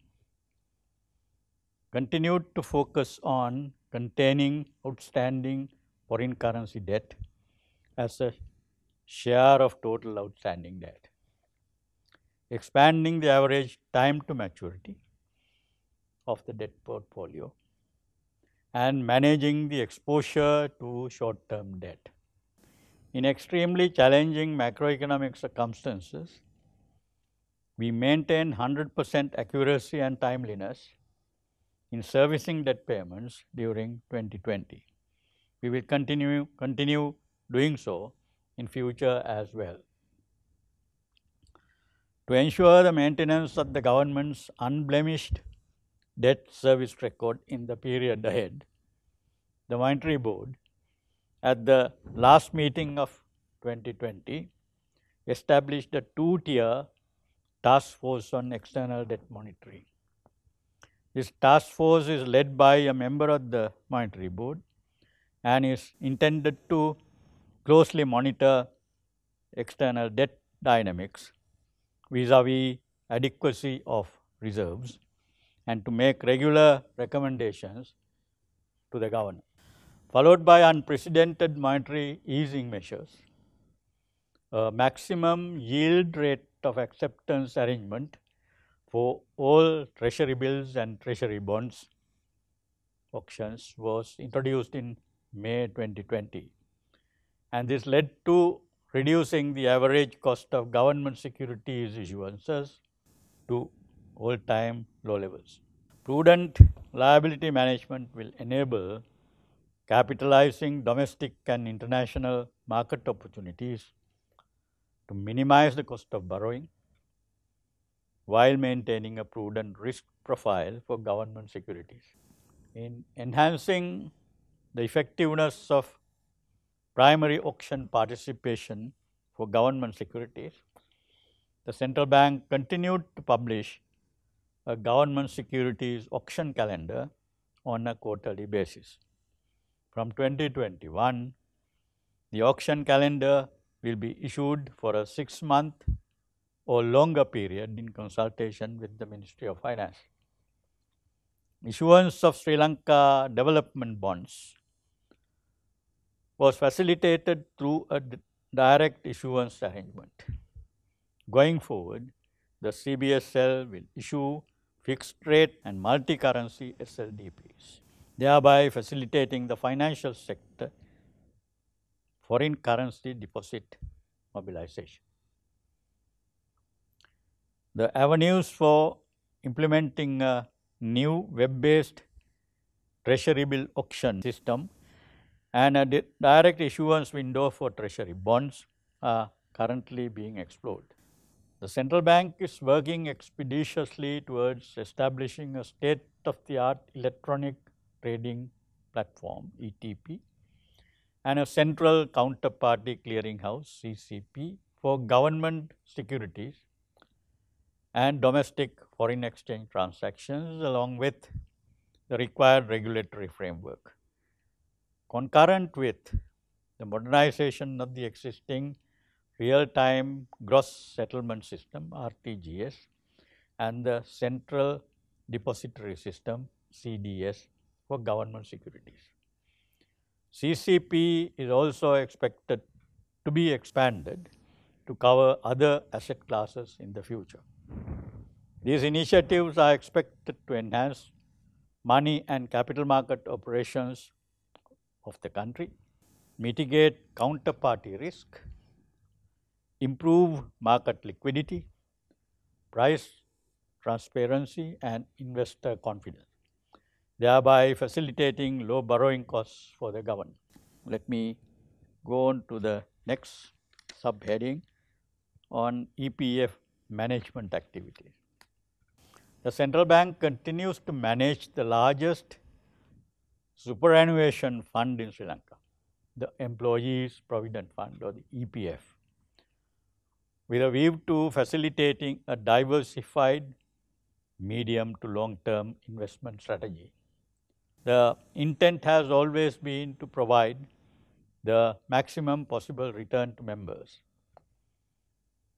continued to focus on containing outstanding foreign currency debt as a share of total outstanding debt, expanding the average time to maturity of the debt portfolio, and managing the exposure to short-term debt. In extremely challenging macroeconomic circumstances, we maintain 100% accuracy and timeliness in servicing debt payments during 2020. We will continue, continue doing so in future as well. To ensure the maintenance of the government's unblemished debt service record in the period ahead, the Monetary Board, at the last meeting of 2020, established a two-tier task force on external debt monitoring. This task force is led by a member of the monetary board and is intended to closely monitor external debt dynamics vis-a-vis -vis adequacy of reserves and to make regular recommendations to the governor. Followed by unprecedented monetary easing measures, a maximum yield rate of acceptance arrangement for all treasury bills and treasury bonds auctions was introduced in May 2020 and this led to reducing the average cost of government securities issuances to all-time low levels. Prudent liability management will enable capitalizing domestic and international market opportunities to minimize the cost of borrowing while maintaining a prudent risk profile for government securities. In enhancing the effectiveness of primary auction participation for government securities, the central bank continued to publish a government securities auction calendar on a quarterly basis. From 2021, the auction calendar will be issued for a six-month or longer period in consultation with the Ministry of Finance. Issuance of Sri Lanka development bonds was facilitated through a direct issuance arrangement. Going forward, the CBSL will issue fixed rate and multi-currency SLDPs, thereby facilitating the financial sector foreign currency deposit mobilization. The avenues for implementing a new web based treasury bill auction system and a direct issuance window for treasury bonds are currently being explored. The central bank is working expeditiously towards establishing a state of the art electronic trading platform ETP and a central counterparty clearinghouse CCP for government securities and domestic foreign exchange transactions along with the required regulatory framework. Concurrent with the modernization of the existing real-time gross settlement system RTGS and the central depository system CDS for government securities. CCP is also expected to be expanded to cover other asset classes in the future. These initiatives are expected to enhance money and capital market operations of the country, mitigate counterparty risk, improve market liquidity, price transparency and investor confidence, thereby facilitating low borrowing costs for the government. Let me go on to the next subheading on EPF management activities the central bank continues to manage the largest superannuation fund in Sri Lanka, the Employees Provident Fund or the EPF, with a view to facilitating a diversified medium to long-term investment strategy. The intent has always been to provide the maximum possible return to members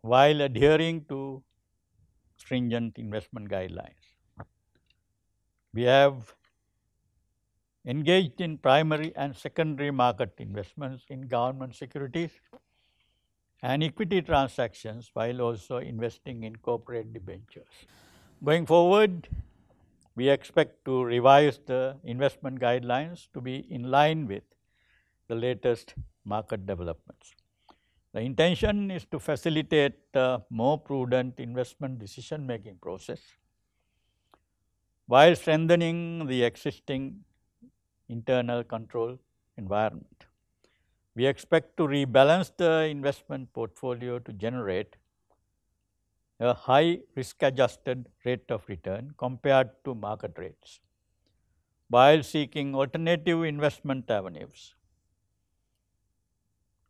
while adhering to stringent investment guidelines. We have engaged in primary and secondary market investments in government securities and equity transactions while also investing in corporate debentures. Going forward, we expect to revise the investment guidelines to be in line with the latest market developments. The intention is to facilitate a uh, more prudent investment decision making process while strengthening the existing internal control environment. We expect to rebalance the investment portfolio to generate a high risk adjusted rate of return compared to market rates while seeking alternative investment avenues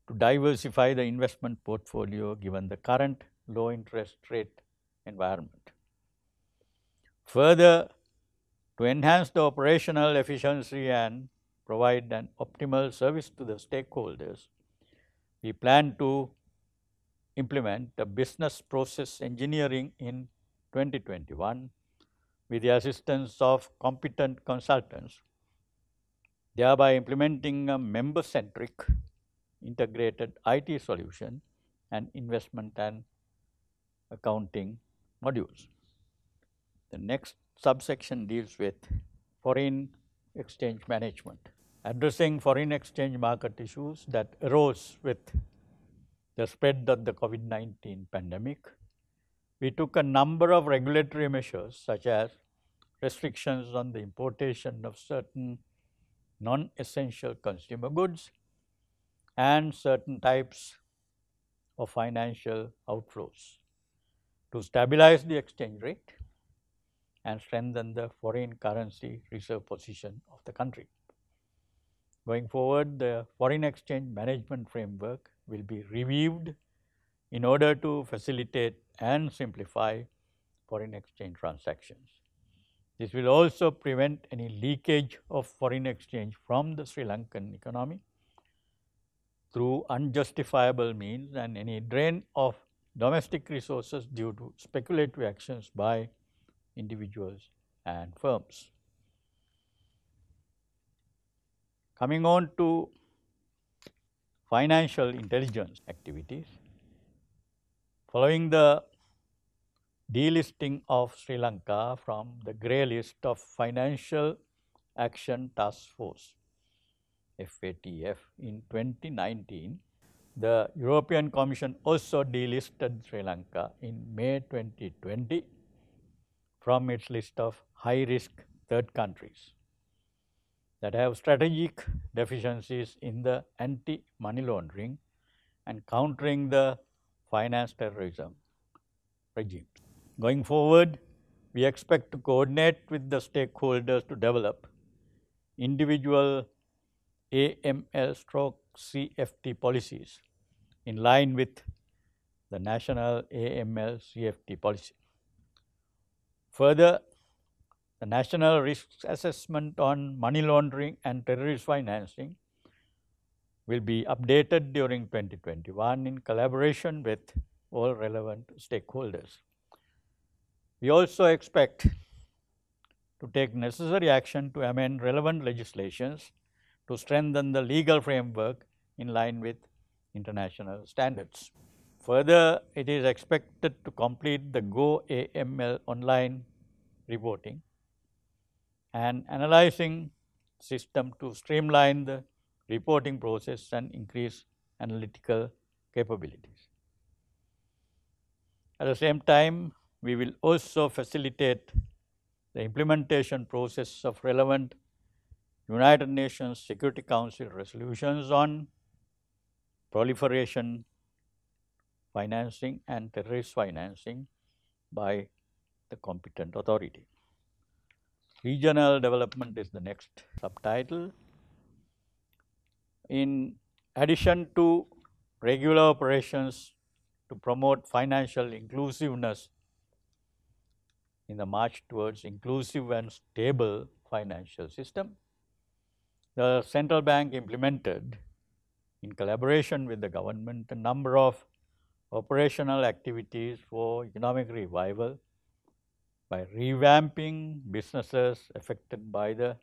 to diversify the investment portfolio given the current low interest rate environment. Further, to enhance the operational efficiency and provide an optimal service to the stakeholders, we plan to implement the business process engineering in 2021 with the assistance of competent consultants, thereby implementing a member-centric integrated IT solution and investment and accounting modules. The next subsection deals with foreign exchange management, addressing foreign exchange market issues that arose with the spread of the COVID-19 pandemic. We took a number of regulatory measures such as restrictions on the importation of certain non-essential consumer goods and certain types of financial outflows to stabilize the exchange rate and strengthen the foreign currency reserve position of the country. Going forward, the foreign exchange management framework will be reviewed in order to facilitate and simplify foreign exchange transactions. This will also prevent any leakage of foreign exchange from the Sri Lankan economy through unjustifiable means and any drain of domestic resources due to speculative actions by individuals and firms. Coming on to financial intelligence activities, following the delisting of Sri Lanka from the grey list of Financial Action Task Force FATF in 2019, the European Commission also delisted Sri Lanka in May 2020 from its list of high-risk third countries that have strategic deficiencies in the anti-money laundering and countering the finance terrorism regime. Going forward, we expect to coordinate with the stakeholders to develop individual AML stroke CFT policies in line with the national AML CFT policy. Further, the national risk assessment on money laundering and terrorist financing will be updated during 2021 in collaboration with all relevant stakeholders. We also expect to take necessary action to amend relevant legislations to strengthen the legal framework in line with international standards. Further, it is expected to complete the Go AML online reporting and analyzing system to streamline the reporting process and increase analytical capabilities. At the same time, we will also facilitate the implementation process of relevant United Nations Security Council resolutions on proliferation financing and terrorist financing by the competent authority. Regional development is the next subtitle. In addition to regular operations to promote financial inclusiveness in the march towards inclusive and stable financial system, the central bank implemented in collaboration with the government a number of operational activities for economic revival by revamping businesses affected by the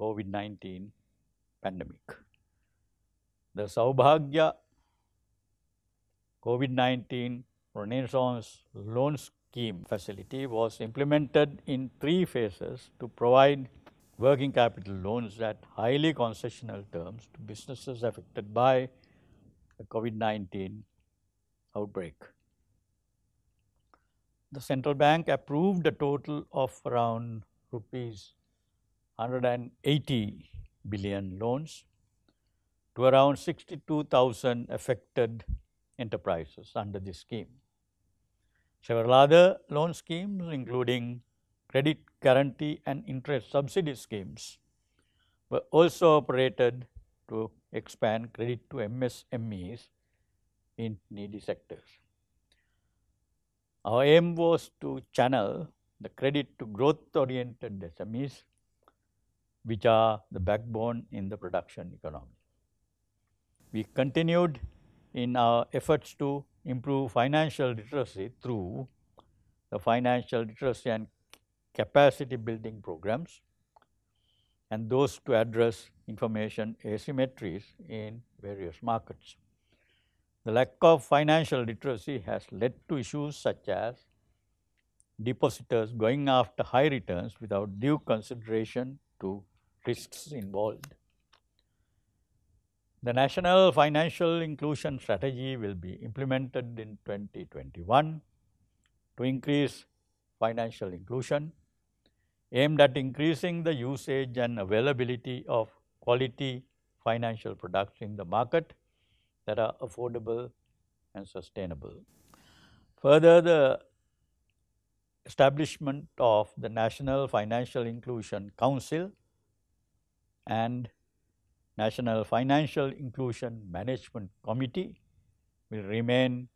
COVID-19 pandemic. The Saubhagya COVID-19 Renaissance Loan Scheme facility was implemented in three phases to provide working capital loans at highly concessional terms to businesses affected by the COVID-19 outbreak. The central bank approved a total of around rupees 180 billion loans to around 62,000 affected enterprises under this scheme. Several other loan schemes including credit guarantee and interest subsidy schemes were also operated to expand credit to MSMEs in needy sectors. Our aim was to channel the credit to growth-oriented SMEs, which are the backbone in the production economy. We continued in our efforts to improve financial literacy through the Financial Literacy and capacity building programs and those to address information asymmetries in various markets. The lack of financial literacy has led to issues such as depositors going after high returns without due consideration to risks involved. The National Financial Inclusion Strategy will be implemented in 2021 to increase financial inclusion aimed at increasing the usage and availability of quality financial products in the market that are affordable and sustainable. Further, the establishment of the National Financial Inclusion Council and National Financial Inclusion Management Committee will remain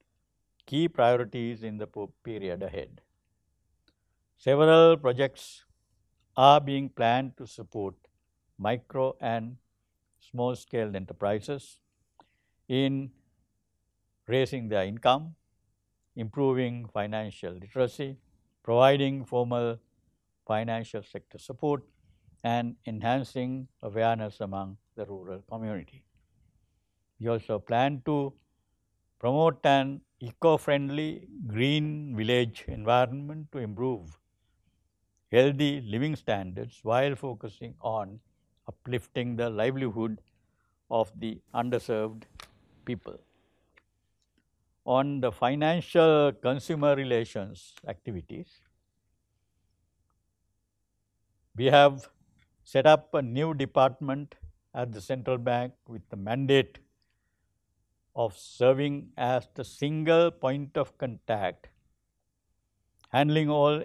key priorities in the period ahead. Several projects are being planned to support micro and small scale enterprises in raising their income, improving financial literacy, providing formal financial sector support, and enhancing awareness among the rural community. We also plan to promote an eco-friendly green village environment to improve healthy living standards while focusing on uplifting the livelihood of the underserved people. On the financial consumer relations activities, we have set up a new department at the central bank with the mandate of serving as the single point of contact, handling all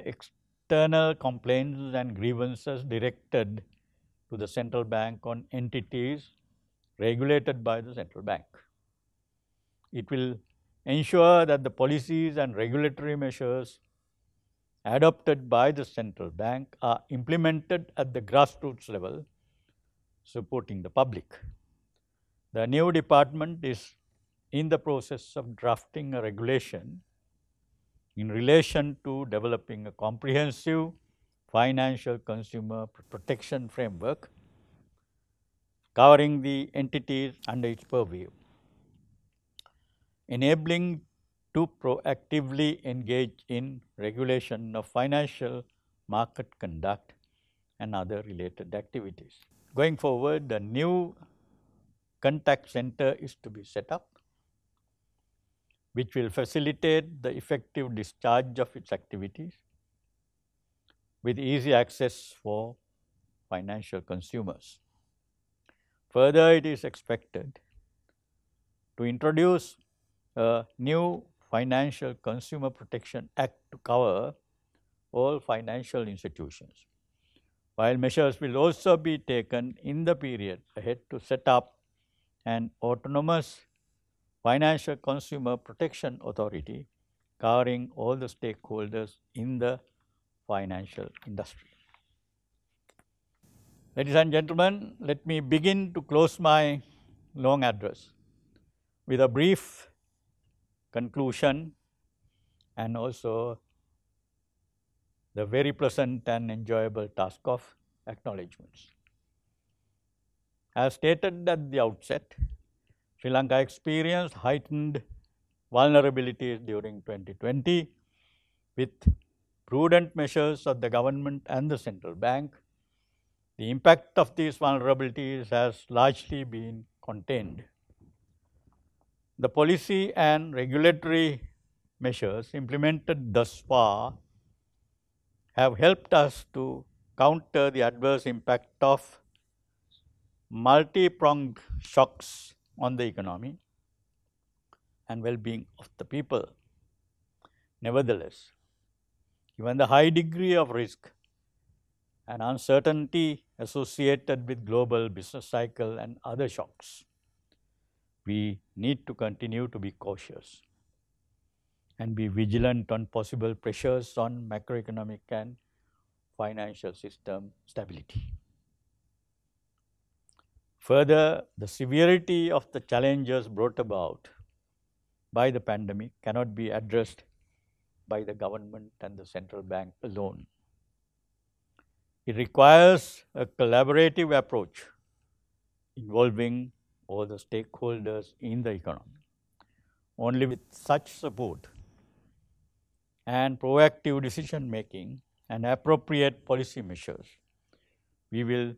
external complaints and grievances directed to the central bank on entities regulated by the central bank. It will ensure that the policies and regulatory measures adopted by the central bank are implemented at the grassroots level, supporting the public. The new department is in the process of drafting a regulation in relation to developing a comprehensive financial consumer protection framework covering the entities under its purview, enabling to proactively engage in regulation of financial market conduct and other related activities. Going forward, the new contact center is to be set up which will facilitate the effective discharge of its activities with easy access for financial consumers. Further, it is expected to introduce a new Financial Consumer Protection Act to cover all financial institutions, while measures will also be taken in the period ahead to set up an autonomous Financial Consumer Protection Authority covering all the stakeholders in the financial industry. Ladies and gentlemen, let me begin to close my long address with a brief conclusion and also the very pleasant and enjoyable task of acknowledgements. As stated at the outset, Sri Lanka experienced heightened vulnerabilities during 2020 with prudent measures of the government and the central bank. The impact of these vulnerabilities has largely been contained. The policy and regulatory measures implemented thus far have helped us to counter the adverse impact of multi-pronged shocks on the economy and well-being of the people. Nevertheless, given the high degree of risk and uncertainty associated with global business cycle and other shocks, we need to continue to be cautious and be vigilant on possible pressures on macroeconomic and financial system stability. Further, the severity of the challenges brought about by the pandemic cannot be addressed by the government and the central bank alone. It requires a collaborative approach involving all the stakeholders in the economy. Only with such support and proactive decision making and appropriate policy measures, we will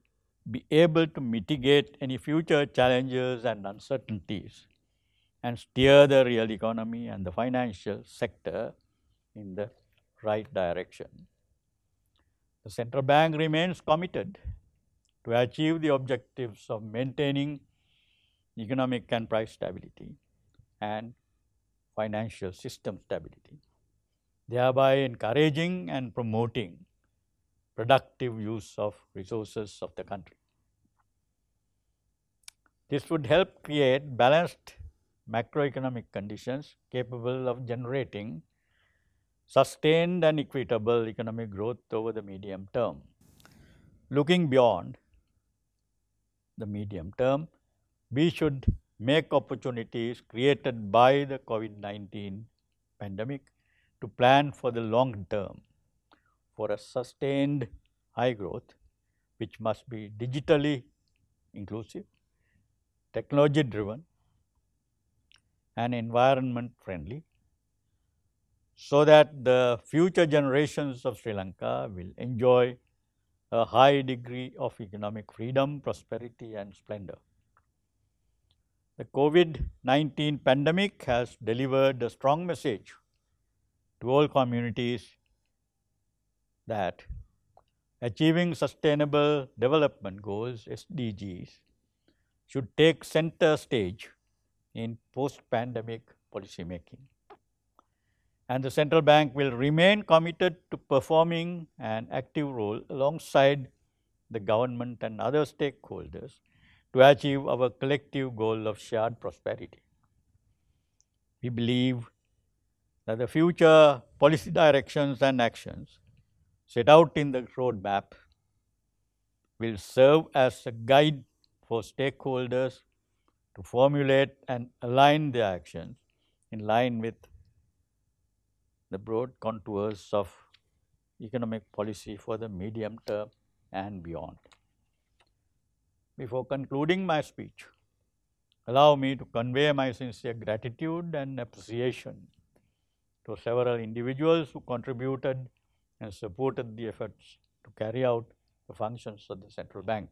be able to mitigate any future challenges and uncertainties and steer the real economy and the financial sector in the right direction. The central bank remains committed to achieve the objectives of maintaining economic and price stability and financial system stability, thereby encouraging and promoting productive use of resources of the country. This would help create balanced macroeconomic conditions capable of generating sustained and equitable economic growth over the medium term. Looking beyond the medium term, we should make opportunities created by the COVID-19 pandemic to plan for the long term for a sustained high growth which must be digitally inclusive, technology driven and environment friendly so that the future generations of Sri Lanka will enjoy a high degree of economic freedom, prosperity and splendor. The COVID-19 pandemic has delivered a strong message to all communities that achieving sustainable development goals, SDGs, should take center stage in post-pandemic policy making. And the central bank will remain committed to performing an active role alongside the government and other stakeholders to achieve our collective goal of shared prosperity. We believe that the future policy directions and actions set out in the roadmap will serve as a guide for stakeholders to formulate and align their actions in line with the broad contours of economic policy for the medium term and beyond. Before concluding my speech, allow me to convey my sincere gratitude and appreciation to several individuals who contributed and supported the efforts to carry out the functions of the central bank.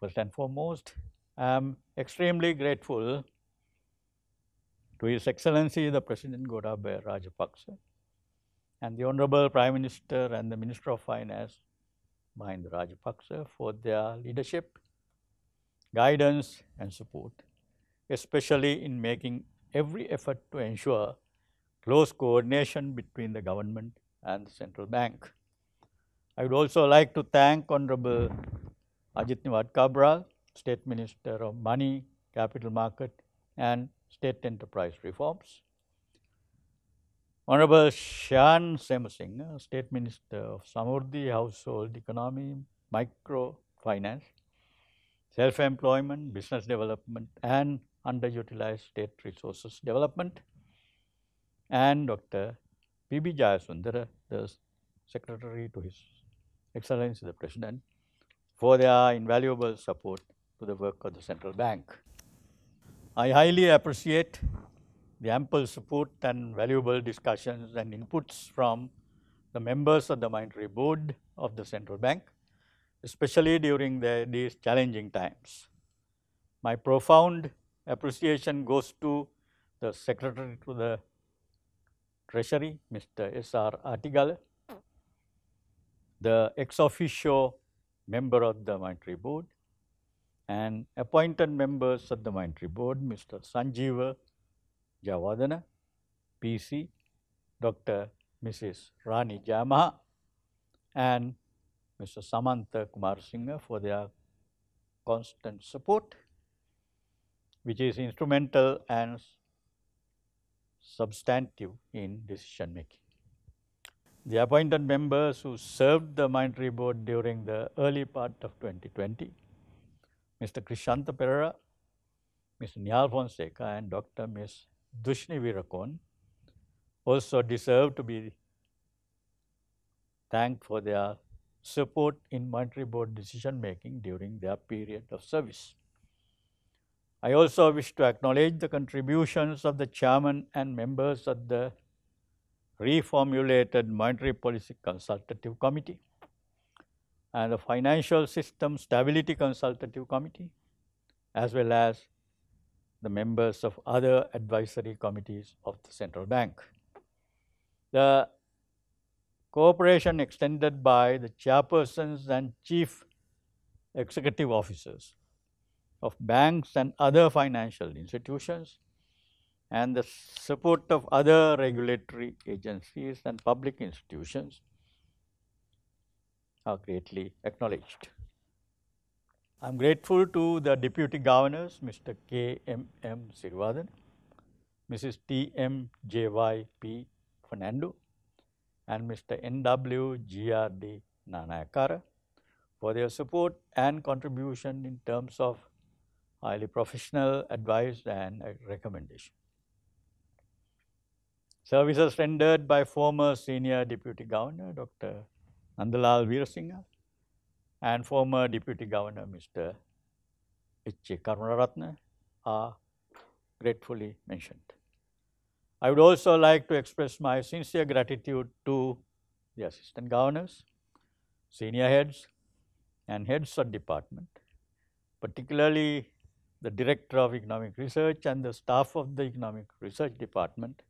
First and foremost, I'm extremely grateful to His Excellency the President Gotabaya Rajapaksa and the Honorable Prime Minister and the Minister of Finance, Mahinda Rajapaksa, for their leadership, guidance and support, especially in making every effort to ensure close coordination between the government and the central bank. I would also like to thank Honorable Ajit Nivad Kabral, State Minister of Money, Capital Market and State Enterprise Reforms. Honorable Shan Semasingh, State Minister of Samurdhi, Household Economy, Microfinance, Self-Employment, Business Development and Underutilized State Resources Development and Dr. P.B. Jayasundara, the Secretary to His Excellency the President, for their invaluable support to the work of the central bank. I highly appreciate the ample support and valuable discussions and inputs from the members of the monetary board of the central bank, especially during the, these challenging times. My profound appreciation goes to the Secretary to the Treasury, Mr. S.R. Artigal, the ex officio member of the Monetary Board, and appointed members of the Monetary Board, Mr. Sanjeeva Javadana, PC, Dr. Mrs. Rani Jamaha, and Mr. Samantha Kumar Singh for their constant support, which is instrumental and substantive in decision making the appointed members who served the monetary board during the early part of 2020, Mr. Krishanta Perera, Mr. Nyal Fonseca and Dr. Ms. Dushni Virakon also deserve to be thanked for their support in monetary board decision making during their period of service. I also wish to acknowledge the contributions of the chairman and members of the reformulated Monetary Policy Consultative Committee and the Financial System Stability Consultative Committee as well as the members of other advisory committees of the central bank. The cooperation extended by the chairpersons and chief executive officers of banks and other financial institutions and the support of other regulatory agencies and public institutions are greatly acknowledged. I am grateful to the Deputy Governors, Mr. K. M. M. Sirvadan, Mrs. T. M. J. Y. P. Fernando, and Mr. N. W. G. R. D. Nanayakara for their support and contribution in terms of highly professional advice and recommendation. Services rendered by former senior deputy governor, Dr. Nandalal Veerasinghe, and former deputy governor, Mr. H. Karunaratne, are gratefully mentioned. I would also like to express my sincere gratitude to the assistant governors, senior heads, and heads of department, particularly the director of economic research and the staff of the economic research department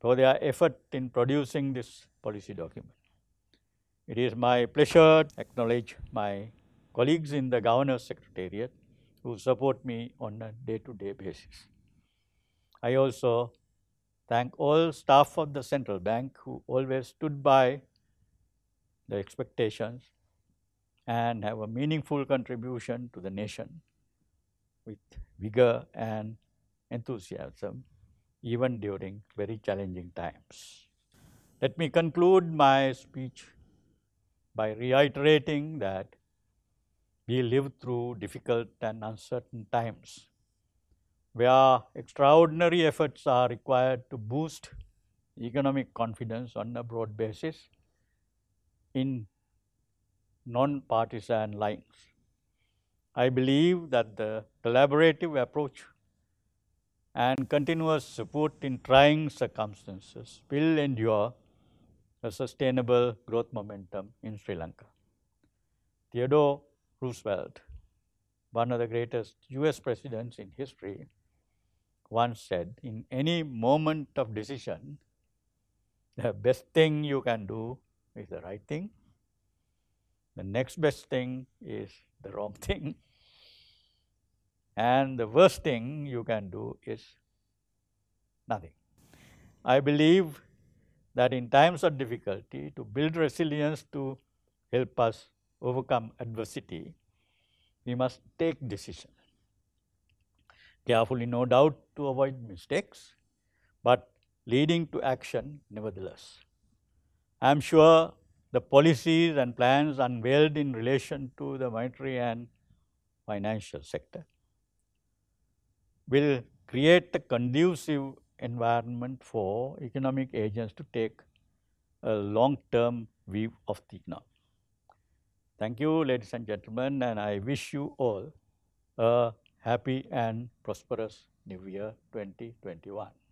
for their effort in producing this policy document. It is my pleasure to acknowledge my colleagues in the Governor's Secretariat who support me on a day-to-day -day basis. I also thank all staff of the central bank who always stood by the expectations and have a meaningful contribution to the nation with vigor and enthusiasm even during very challenging times. Let me conclude my speech by reiterating that we live through difficult and uncertain times where extraordinary efforts are required to boost economic confidence on a broad basis in non-partisan lines. I believe that the collaborative approach and continuous support in trying circumstances will endure a sustainable growth momentum in Sri Lanka. Theodore Roosevelt, one of the greatest US presidents in history, once said, in any moment of decision, the best thing you can do is the right thing. The next best thing is the wrong thing. And the worst thing you can do is nothing. I believe that in times of difficulty, to build resilience to help us overcome adversity, we must take decisions. Carefully, no doubt, to avoid mistakes, but leading to action nevertheless. I am sure the policies and plans unveiled in relation to the monetary and financial sector will create a conducive environment for economic agents to take a long-term view of the economy. Thank you, ladies and gentlemen, and I wish you all a happy and prosperous New Year 2021.